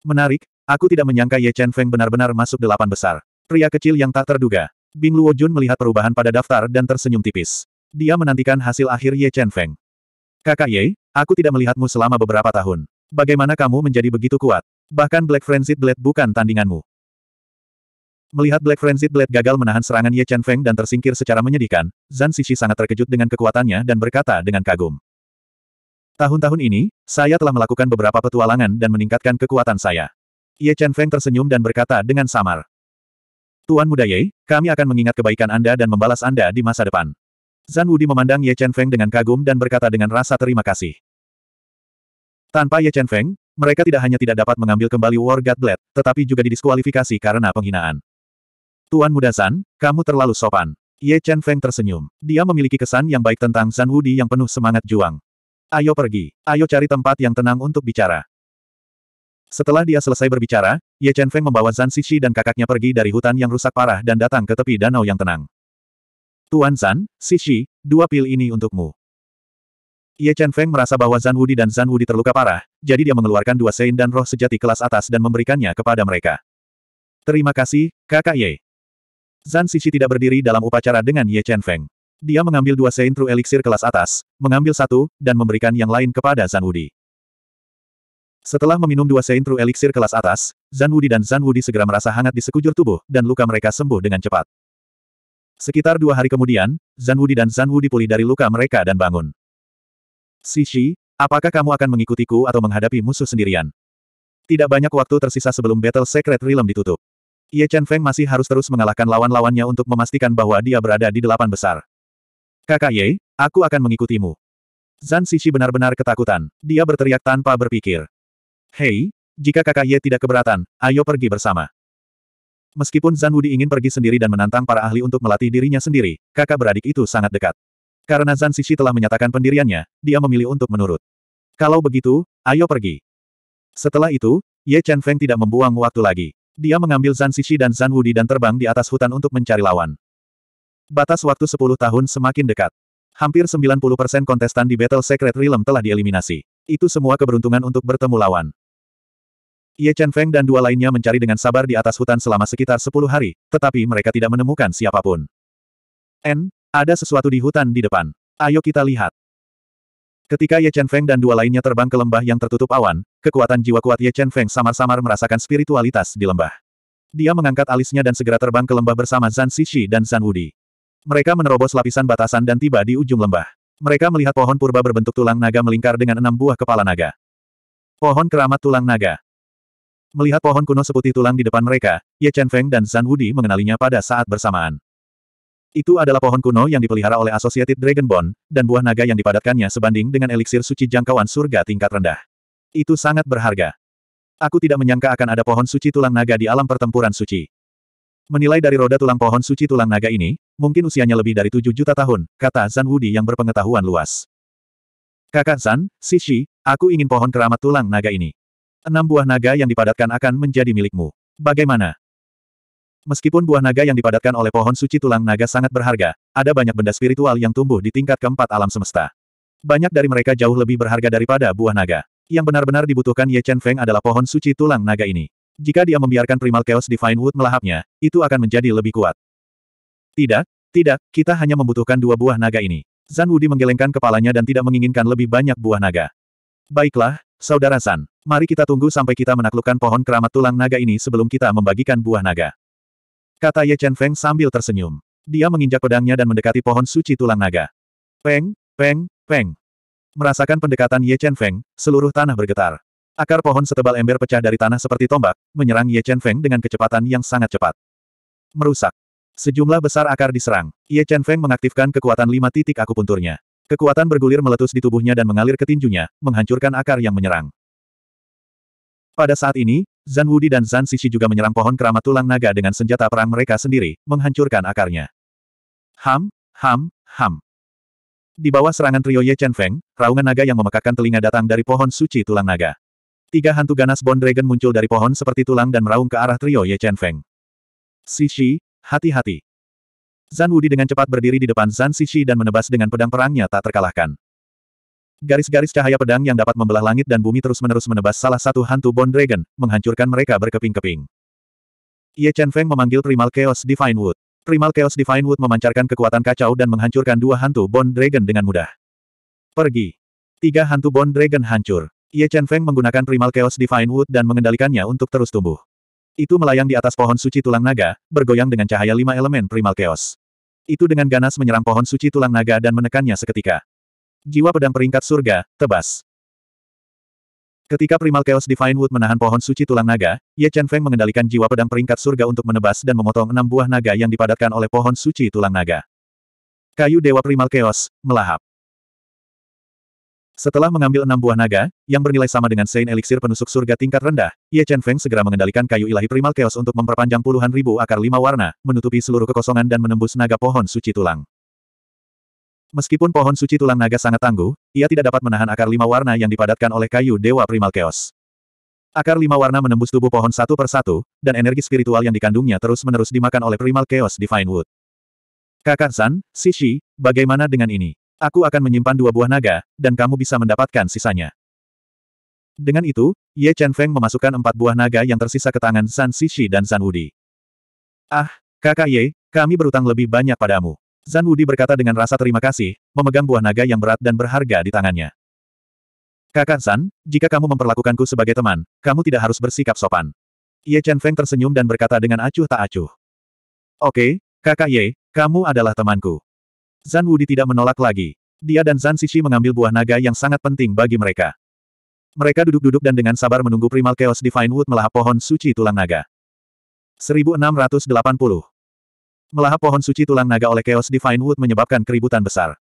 Menarik, aku tidak menyangka Ye Chen Feng benar-benar masuk delapan besar. Pria kecil yang tak terduga. Bing Jun melihat perubahan pada daftar dan tersenyum tipis. Dia menantikan hasil akhir Ye Chen Feng. Kakak Ye, aku tidak melihatmu selama beberapa tahun. Bagaimana kamu menjadi begitu kuat? Bahkan Black Frenzied Blade bukan tandinganmu. Melihat Black Frenzied Blade gagal menahan serangan Ye Chen Feng dan tersingkir secara menyedihkan, Zan Sisi sangat terkejut dengan kekuatannya dan berkata dengan kagum. Tahun-tahun ini, saya telah melakukan beberapa petualangan dan meningkatkan kekuatan saya. Ye Chen Feng tersenyum dan berkata dengan samar. Tuan Muda Ye, kami akan mengingat kebaikan Anda dan membalas Anda di masa depan. Zan Wudi memandang Ye Chen Feng dengan kagum dan berkata dengan rasa terima kasih. Tanpa Ye Chen Feng, mereka tidak hanya tidak dapat mengambil kembali War God Blade, tetapi juga didiskualifikasi karena penghinaan. Tuan Muda Zan, kamu terlalu sopan. Ye Chen Feng tersenyum. Dia memiliki kesan yang baik tentang Zan Wudi yang penuh semangat juang. Ayo pergi, ayo cari tempat yang tenang untuk bicara. Setelah dia selesai berbicara, Ye Chen Feng membawa Zan Shishi dan kakaknya pergi dari hutan yang rusak parah dan datang ke tepi danau yang tenang. Tuan Zan, Shishi, dua pil ini untukmu. Ye Chen Feng merasa bahwa Zan Wudi dan Zan Wudi terluka parah, jadi dia mengeluarkan dua sein dan roh sejati kelas atas dan memberikannya kepada mereka. Terima kasih, kakak Ye. Zan Shishi tidak berdiri dalam upacara dengan Ye Chen Feng. Dia mengambil dua sein True Elixir kelas atas, mengambil satu, dan memberikan yang lain kepada Zan Wudi. Setelah meminum dua Seintru Elixir kelas atas, Zan Wudi dan Zan Wudi segera merasa hangat di sekujur tubuh, dan luka mereka sembuh dengan cepat. Sekitar dua hari kemudian, Zan Wudi dan Zan Wudi pulih dari luka mereka dan bangun. Sisi, apakah kamu akan mengikutiku atau menghadapi musuh sendirian? Tidak banyak waktu tersisa sebelum Battle Secret Realm ditutup. Ye Chen Feng masih harus terus mengalahkan lawan-lawannya untuk memastikan bahwa dia berada di delapan besar. Kakak Ye, aku akan mengikutimu. Zan Sishi benar-benar ketakutan. Dia berteriak tanpa berpikir. Hei, jika kakak Ye tidak keberatan, ayo pergi bersama. Meskipun Zan Wudi ingin pergi sendiri dan menantang para ahli untuk melatih dirinya sendiri, kakak beradik itu sangat dekat. Karena Zan Sisi telah menyatakan pendiriannya, dia memilih untuk menurut. Kalau begitu, ayo pergi. Setelah itu, Ye Chen Feng tidak membuang waktu lagi. Dia mengambil Zan Sisi dan Zan Wudi dan terbang di atas hutan untuk mencari lawan. Batas waktu 10 tahun semakin dekat. Hampir 90% kontestan di Battle Secret Realm telah dieliminasi. Itu semua keberuntungan untuk bertemu lawan. Ye Chen Feng dan dua lainnya mencari dengan sabar di atas hutan selama sekitar sepuluh hari, tetapi mereka tidak menemukan siapapun. N, ada sesuatu di hutan di depan. Ayo kita lihat. Ketika Ye Chen Feng dan dua lainnya terbang ke lembah yang tertutup awan, kekuatan jiwa kuat Ye Chen Feng samar-samar merasakan spiritualitas di lembah. Dia mengangkat alisnya dan segera terbang ke lembah bersama Zan Shishi dan Zan Wudi. Mereka menerobos lapisan batasan dan tiba di ujung lembah. Mereka melihat pohon purba berbentuk tulang naga melingkar dengan enam buah kepala naga. Pohon keramat tulang naga. Melihat pohon kuno seputih tulang di depan mereka, Ye Chen Feng dan Zan Wudi mengenalinya pada saat bersamaan. Itu adalah pohon kuno yang dipelihara oleh Associated Dragon dan buah naga yang dipadatkannya sebanding dengan eliksir suci jangkauan surga tingkat rendah. Itu sangat berharga. Aku tidak menyangka akan ada pohon suci tulang naga di alam pertempuran suci. Menilai dari roda tulang pohon suci tulang naga ini, mungkin usianya lebih dari 7 juta tahun, kata Zan Wudi yang berpengetahuan luas. Kakak Zan, Sishi, aku ingin pohon keramat tulang naga ini enam buah naga yang dipadatkan akan menjadi milikmu. Bagaimana? Meskipun buah naga yang dipadatkan oleh pohon suci tulang naga sangat berharga, ada banyak benda spiritual yang tumbuh di tingkat keempat alam semesta. Banyak dari mereka jauh lebih berharga daripada buah naga. Yang benar-benar dibutuhkan Ye Chen Feng adalah pohon suci tulang naga ini. Jika dia membiarkan Primal Chaos Divine Wood melahapnya, itu akan menjadi lebih kuat. Tidak, tidak, kita hanya membutuhkan dua buah naga ini. Zan Wudi menggelengkan kepalanya dan tidak menginginkan lebih banyak buah naga. Baiklah, Saudara San. Mari kita tunggu sampai kita menaklukkan pohon keramat tulang naga ini sebelum kita membagikan buah naga. Kata Ye Chen Feng sambil tersenyum. Dia menginjak pedangnya dan mendekati pohon suci tulang naga. Peng, peng, peng. Merasakan pendekatan Ye Chen Feng, seluruh tanah bergetar. Akar pohon setebal ember pecah dari tanah seperti tombak, menyerang Ye Chen Feng dengan kecepatan yang sangat cepat. Merusak. Sejumlah besar akar diserang. Ye Chen Feng mengaktifkan kekuatan lima titik akupunturnya. Kekuatan bergulir meletus di tubuhnya dan mengalir ke tinjunya, menghancurkan akar yang menyerang. Pada saat ini, Zan Wudi dan Zan Sisi juga menyerang pohon keramat tulang naga dengan senjata perang mereka sendiri, menghancurkan akarnya. Ham, ham, ham. Di bawah serangan trio Ye Chen Feng, raungan naga yang memekakkan telinga datang dari pohon suci tulang naga. Tiga hantu ganas Bond Dragon muncul dari pohon seperti tulang dan meraung ke arah trio Ye Chen Feng. Sisi, hati-hati. Zan Wudi dengan cepat berdiri di depan Zan Sisi dan menebas dengan pedang perangnya tak terkalahkan. Garis-garis cahaya pedang yang dapat membelah langit dan bumi terus-menerus menebas salah satu hantu Bond Dragon, menghancurkan mereka berkeping-keping. Ye Chen Feng memanggil Primal Chaos Divine Wood. Primal Chaos Divine Wood memancarkan kekuatan kacau dan menghancurkan dua hantu Bond Dragon dengan mudah. Pergi. Tiga hantu Bond Dragon hancur. Ye Chen Feng menggunakan Primal Chaos Divine Wood dan mengendalikannya untuk terus tumbuh. Itu melayang di atas pohon suci tulang naga, bergoyang dengan cahaya lima elemen Primal Chaos. Itu dengan ganas menyerang pohon suci tulang naga dan menekannya seketika. Jiwa pedang peringkat surga, tebas. Ketika Primal Chaos Divine Wood menahan pohon suci tulang naga, Ye Chen Feng mengendalikan jiwa pedang peringkat surga untuk menebas dan memotong enam buah naga yang dipadatkan oleh pohon suci tulang naga. Kayu Dewa Primal Chaos, melahap. Setelah mengambil enam buah naga, yang bernilai sama dengan Sein Elixir penusuk surga tingkat rendah, Ye Chen Feng segera mengendalikan kayu ilahi primal chaos untuk memperpanjang puluhan ribu akar lima warna, menutupi seluruh kekosongan dan menembus naga pohon suci tulang. Meskipun pohon suci tulang naga sangat tangguh, ia tidak dapat menahan akar lima warna yang dipadatkan oleh kayu Dewa Primal Chaos. Akar lima warna menembus tubuh pohon satu persatu, dan energi spiritual yang dikandungnya terus-menerus dimakan oleh Primal Chaos Divine Wood. Kakak San, Sishi, bagaimana dengan ini? Aku akan menyimpan dua buah naga, dan kamu bisa mendapatkan sisanya. Dengan itu, Ye Chen Feng memasukkan empat buah naga yang tersisa ke tangan San Sishi dan San Wudi. Ah, kakak Ye, kami berutang lebih banyak padamu. Zan Wudi berkata dengan rasa terima kasih, memegang buah naga yang berat dan berharga di tangannya. Kakak San, jika kamu memperlakukanku sebagai teman, kamu tidak harus bersikap sopan. Ye Chen Feng tersenyum dan berkata dengan acuh tak acuh. Oke, kakak Ye, kamu adalah temanku. Zan Wudi tidak menolak lagi. Dia dan Zan Sisi mengambil buah naga yang sangat penting bagi mereka. Mereka duduk-duduk dan dengan sabar menunggu Primal Chaos Divine Wood melahap pohon suci tulang naga. 1680 Melahap pohon suci tulang naga oleh Chaos Divine Wood menyebabkan keributan besar.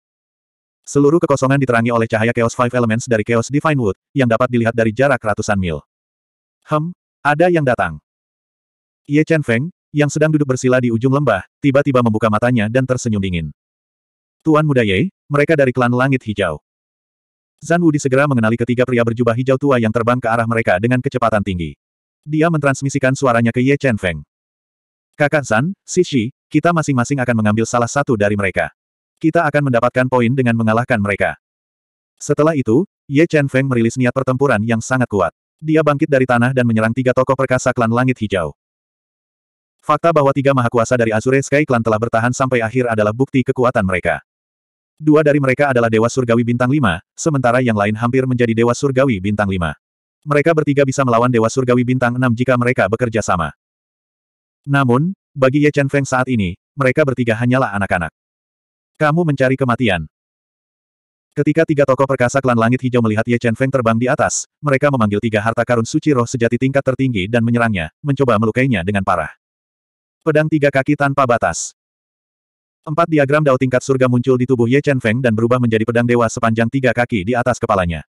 Seluruh kekosongan diterangi oleh cahaya Chaos Five Elements dari Chaos Divine Wood, yang dapat dilihat dari jarak ratusan mil. Hem, ada yang datang. Ye Chen Feng, yang sedang duduk bersila di ujung lembah, tiba-tiba membuka matanya dan tersenyum dingin. Tuan muda Ye, mereka dari klan Langit Hijau. Zan Wudi segera mengenali ketiga pria berjubah hijau tua yang terbang ke arah mereka dengan kecepatan tinggi. Dia mentransmisikan suaranya ke Ye Chen Feng. Kakak Zan, Sishi, Shi, kita masing-masing akan mengambil salah satu dari mereka. Kita akan mendapatkan poin dengan mengalahkan mereka. Setelah itu, Ye Chen Feng merilis niat pertempuran yang sangat kuat. Dia bangkit dari tanah dan menyerang tiga tokoh perkasa klan Langit Hijau. Fakta bahwa tiga mahakuasa dari Azure Sky Clan telah bertahan sampai akhir adalah bukti kekuatan mereka. Dua dari mereka adalah Dewa Surgawi Bintang 5, sementara yang lain hampir menjadi Dewa Surgawi Bintang 5. Mereka bertiga bisa melawan Dewa Surgawi Bintang 6 jika mereka bekerja sama. Namun, bagi Ye Chen Feng saat ini, mereka bertiga hanyalah anak-anak. Kamu mencari kematian. Ketika tiga tokoh perkasa klan langit hijau melihat Ye Chen Feng terbang di atas, mereka memanggil tiga harta karun suci roh sejati tingkat tertinggi dan menyerangnya, mencoba melukainya dengan parah. Pedang tiga kaki tanpa batas. Empat diagram dao tingkat surga muncul di tubuh Ye Chen Feng dan berubah menjadi pedang dewa sepanjang tiga kaki di atas kepalanya.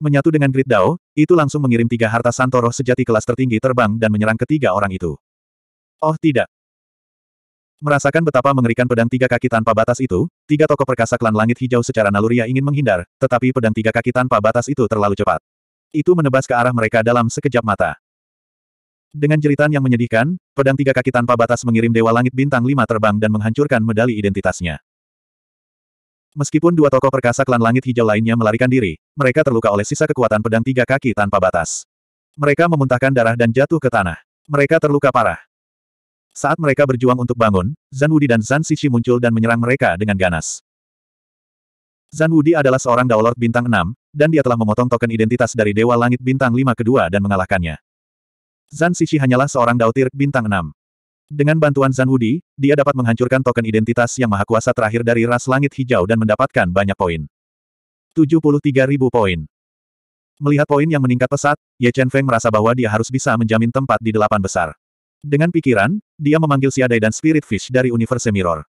Menyatu dengan grid dao, itu langsung mengirim tiga harta Santoro sejati kelas tertinggi terbang dan menyerang ketiga orang itu. Oh tidak. Merasakan betapa mengerikan pedang tiga kaki tanpa batas itu, tiga tokoh perkasa klan langit hijau secara naluriah ingin menghindar, tetapi pedang tiga kaki tanpa batas itu terlalu cepat. Itu menebas ke arah mereka dalam sekejap mata. Dengan jeritan yang menyedihkan, pedang tiga kaki tanpa batas mengirim Dewa Langit Bintang 5 terbang dan menghancurkan medali identitasnya. Meskipun dua tokoh perkasa klan Langit Hijau lainnya melarikan diri, mereka terluka oleh sisa kekuatan pedang tiga kaki tanpa batas. Mereka memuntahkan darah dan jatuh ke tanah. Mereka terluka parah. Saat mereka berjuang untuk bangun, Zan Wudi dan Zan Sisi muncul dan menyerang mereka dengan ganas. Zan Wudi adalah seorang Daolord bintang 6, dan dia telah memotong token identitas dari Dewa Langit bintang 5 kedua dan mengalahkannya. Zan Sisi hanyalah seorang Dautir bintang 6. Dengan bantuan Zan Wudi, dia dapat menghancurkan token identitas yang maha kuasa terakhir dari ras langit hijau dan mendapatkan banyak poin. 73.000 poin. Melihat poin yang meningkat pesat, Ye Chen Feng merasa bahwa dia harus bisa menjamin tempat di delapan besar. Dengan pikiran, dia memanggil Siadai dan Spirit Fish dari Universe Mirror.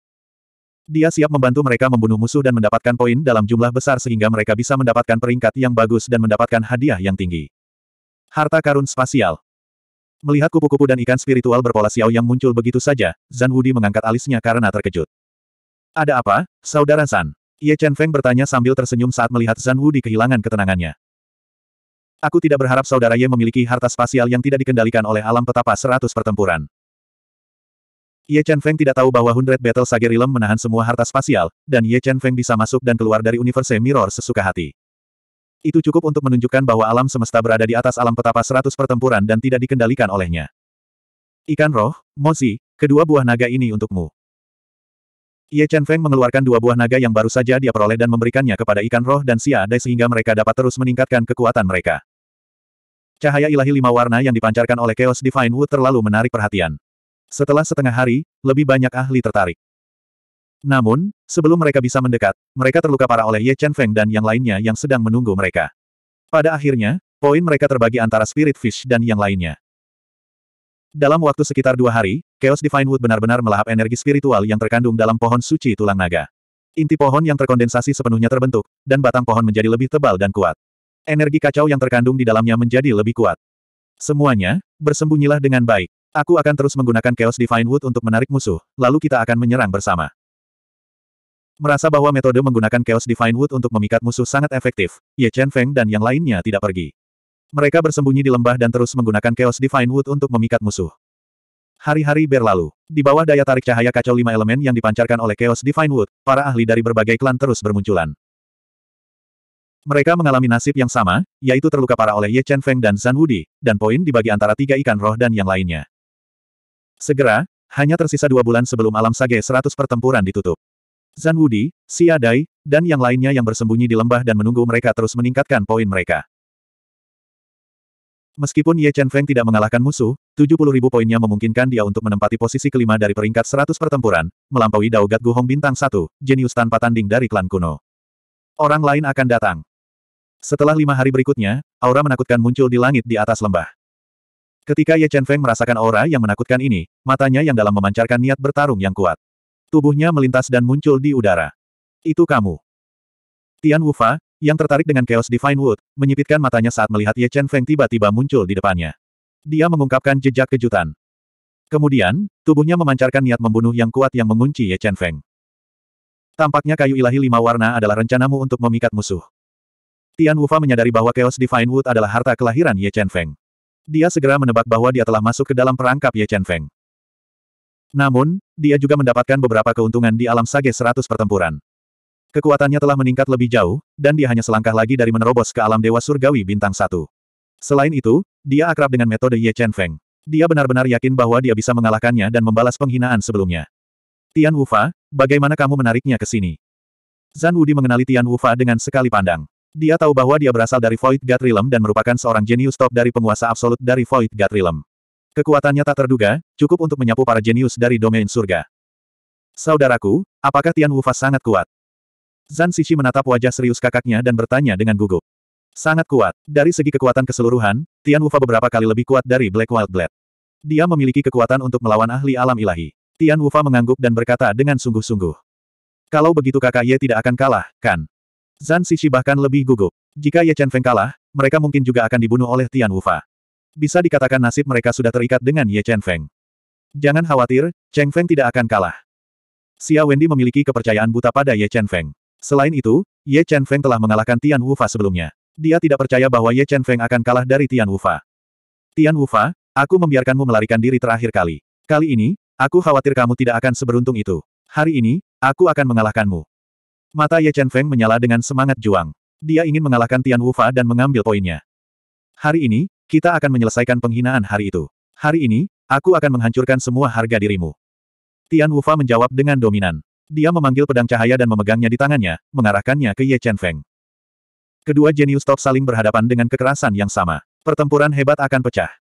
Dia siap membantu mereka membunuh musuh dan mendapatkan poin dalam jumlah besar sehingga mereka bisa mendapatkan peringkat yang bagus dan mendapatkan hadiah yang tinggi. Harta karun spasial. Melihat kupu-kupu dan ikan spiritual berpola siau yang muncul begitu saja, Zan Wudi mengangkat alisnya karena terkejut. Ada apa, Saudara San? Ye Chen Feng bertanya sambil tersenyum saat melihat Zan Wudi kehilangan ketenangannya. Aku tidak berharap saudara Ye memiliki harta spasial yang tidak dikendalikan oleh alam petapa seratus pertempuran. Ye Chen Feng tidak tahu bahwa Hundred Battle Rilem menahan semua harta spasial, dan Ye Chen Feng bisa masuk dan keluar dari Universe Mirror sesuka hati. Itu cukup untuk menunjukkan bahwa alam semesta berada di atas alam petapa seratus pertempuran dan tidak dikendalikan olehnya. Ikan roh, Mozi, kedua buah naga ini untukmu. Ye Chen Feng mengeluarkan dua buah naga yang baru saja dia peroleh dan memberikannya kepada ikan roh dan Xia Dai sehingga mereka dapat terus meningkatkan kekuatan mereka. Cahaya ilahi lima warna yang dipancarkan oleh Chaos Divine Wood terlalu menarik perhatian. Setelah setengah hari, lebih banyak ahli tertarik. Namun, sebelum mereka bisa mendekat, mereka terluka parah oleh Ye Chen Feng dan yang lainnya yang sedang menunggu mereka. Pada akhirnya, poin mereka terbagi antara Spirit Fish dan yang lainnya. Dalam waktu sekitar dua hari, Chaos Divine Wood benar-benar melahap energi spiritual yang terkandung dalam pohon suci tulang naga. Inti pohon yang terkondensasi sepenuhnya terbentuk, dan batang pohon menjadi lebih tebal dan kuat energi kacau yang terkandung di dalamnya menjadi lebih kuat. Semuanya, bersembunyilah dengan baik. Aku akan terus menggunakan Chaos Divine Wood untuk menarik musuh, lalu kita akan menyerang bersama. Merasa bahwa metode menggunakan Chaos Divine Wood untuk memikat musuh sangat efektif, Ye Chen Feng dan yang lainnya tidak pergi. Mereka bersembunyi di lembah dan terus menggunakan Chaos Divine Wood untuk memikat musuh. Hari-hari berlalu. Di bawah daya tarik cahaya kacau lima elemen yang dipancarkan oleh Chaos Divine Wood, para ahli dari berbagai klan terus bermunculan. Mereka mengalami nasib yang sama, yaitu terluka parah oleh Ye Chen Feng dan Zan Wudi, dan poin dibagi antara tiga ikan roh dan yang lainnya. Segera, hanya tersisa dua bulan sebelum alam sage 100 pertempuran ditutup. Zan Wudi, Xia Dai, dan yang lainnya yang bersembunyi di lembah dan menunggu mereka terus meningkatkan poin mereka. Meskipun Ye Chen Feng tidak mengalahkan musuh, 70 ribu poinnya memungkinkan dia untuk menempati posisi kelima dari peringkat 100 pertempuran, melampaui Daogat Guhong Bintang 1, jenius tanpa tanding dari klan kuno. Orang lain akan datang. Setelah lima hari berikutnya, aura menakutkan muncul di langit di atas lembah. Ketika Ye Chen Feng merasakan aura yang menakutkan ini, matanya yang dalam memancarkan niat bertarung yang kuat. Tubuhnya melintas dan muncul di udara. Itu kamu. Tian Wufa, yang tertarik dengan Chaos Divine Wood, menyipitkan matanya saat melihat Ye Chen Feng tiba-tiba muncul di depannya. Dia mengungkapkan jejak kejutan. Kemudian, tubuhnya memancarkan niat membunuh yang kuat yang mengunci Ye Chen Feng. Tampaknya kayu ilahi lima warna adalah rencanamu untuk memikat musuh. Tian Wufa menyadari bahwa Chaos Divine Wood adalah harta kelahiran Ye Chen Feng. Dia segera menebak bahwa dia telah masuk ke dalam perangkap Ye Chen Feng. Namun, dia juga mendapatkan beberapa keuntungan di alam sage 100 pertempuran. Kekuatannya telah meningkat lebih jauh, dan dia hanya selangkah lagi dari menerobos ke alam dewa surgawi bintang satu. Selain itu, dia akrab dengan metode Ye Chen Feng. Dia benar-benar yakin bahwa dia bisa mengalahkannya dan membalas penghinaan sebelumnya. Tian Wufa, bagaimana kamu menariknya ke sini? Zan Wudi mengenali Tian Wufa dengan sekali pandang. Dia tahu bahwa dia berasal dari Void God Realm dan merupakan seorang jenius top dari penguasa absolut dari Void God Realm. Kekuatannya tak terduga, cukup untuk menyapu para jenius dari domain surga. Saudaraku, apakah Tian Wufa sangat kuat? Zan Sishi menatap wajah serius kakaknya dan bertanya dengan gugup. Sangat kuat. Dari segi kekuatan keseluruhan, Tian Wufa beberapa kali lebih kuat dari Black Wild Blade. Dia memiliki kekuatan untuk melawan ahli alam ilahi. Tian Wufa mengangguk dan berkata dengan sungguh-sungguh. Kalau begitu kakak Ye tidak akan kalah, kan? Zan Sisi bahkan lebih gugup. Jika Ye Chen Feng kalah, mereka mungkin juga akan dibunuh oleh Tian Wufa. Bisa dikatakan nasib mereka sudah terikat dengan Ye Chen Feng. Jangan khawatir, Cheng Feng tidak akan kalah. Xia Wendy memiliki kepercayaan buta pada Ye Chen Feng. Selain itu, Ye Chen Feng telah mengalahkan Tian Wufa sebelumnya. Dia tidak percaya bahwa Ye Chen Feng akan kalah dari Tian Wufa. Tian Wufa, aku membiarkanmu melarikan diri terakhir kali. Kali ini, Aku khawatir kamu tidak akan seberuntung itu. Hari ini, aku akan mengalahkanmu. Mata Ye Chen Feng menyala dengan semangat juang. Dia ingin mengalahkan Tian Wufa dan mengambil poinnya. Hari ini, kita akan menyelesaikan penghinaan hari itu. Hari ini, aku akan menghancurkan semua harga dirimu. Tian Wufa menjawab dengan dominan. Dia memanggil pedang cahaya dan memegangnya di tangannya, mengarahkannya ke Ye Chen Feng. Kedua jenius top saling berhadapan dengan kekerasan yang sama. Pertempuran hebat akan pecah.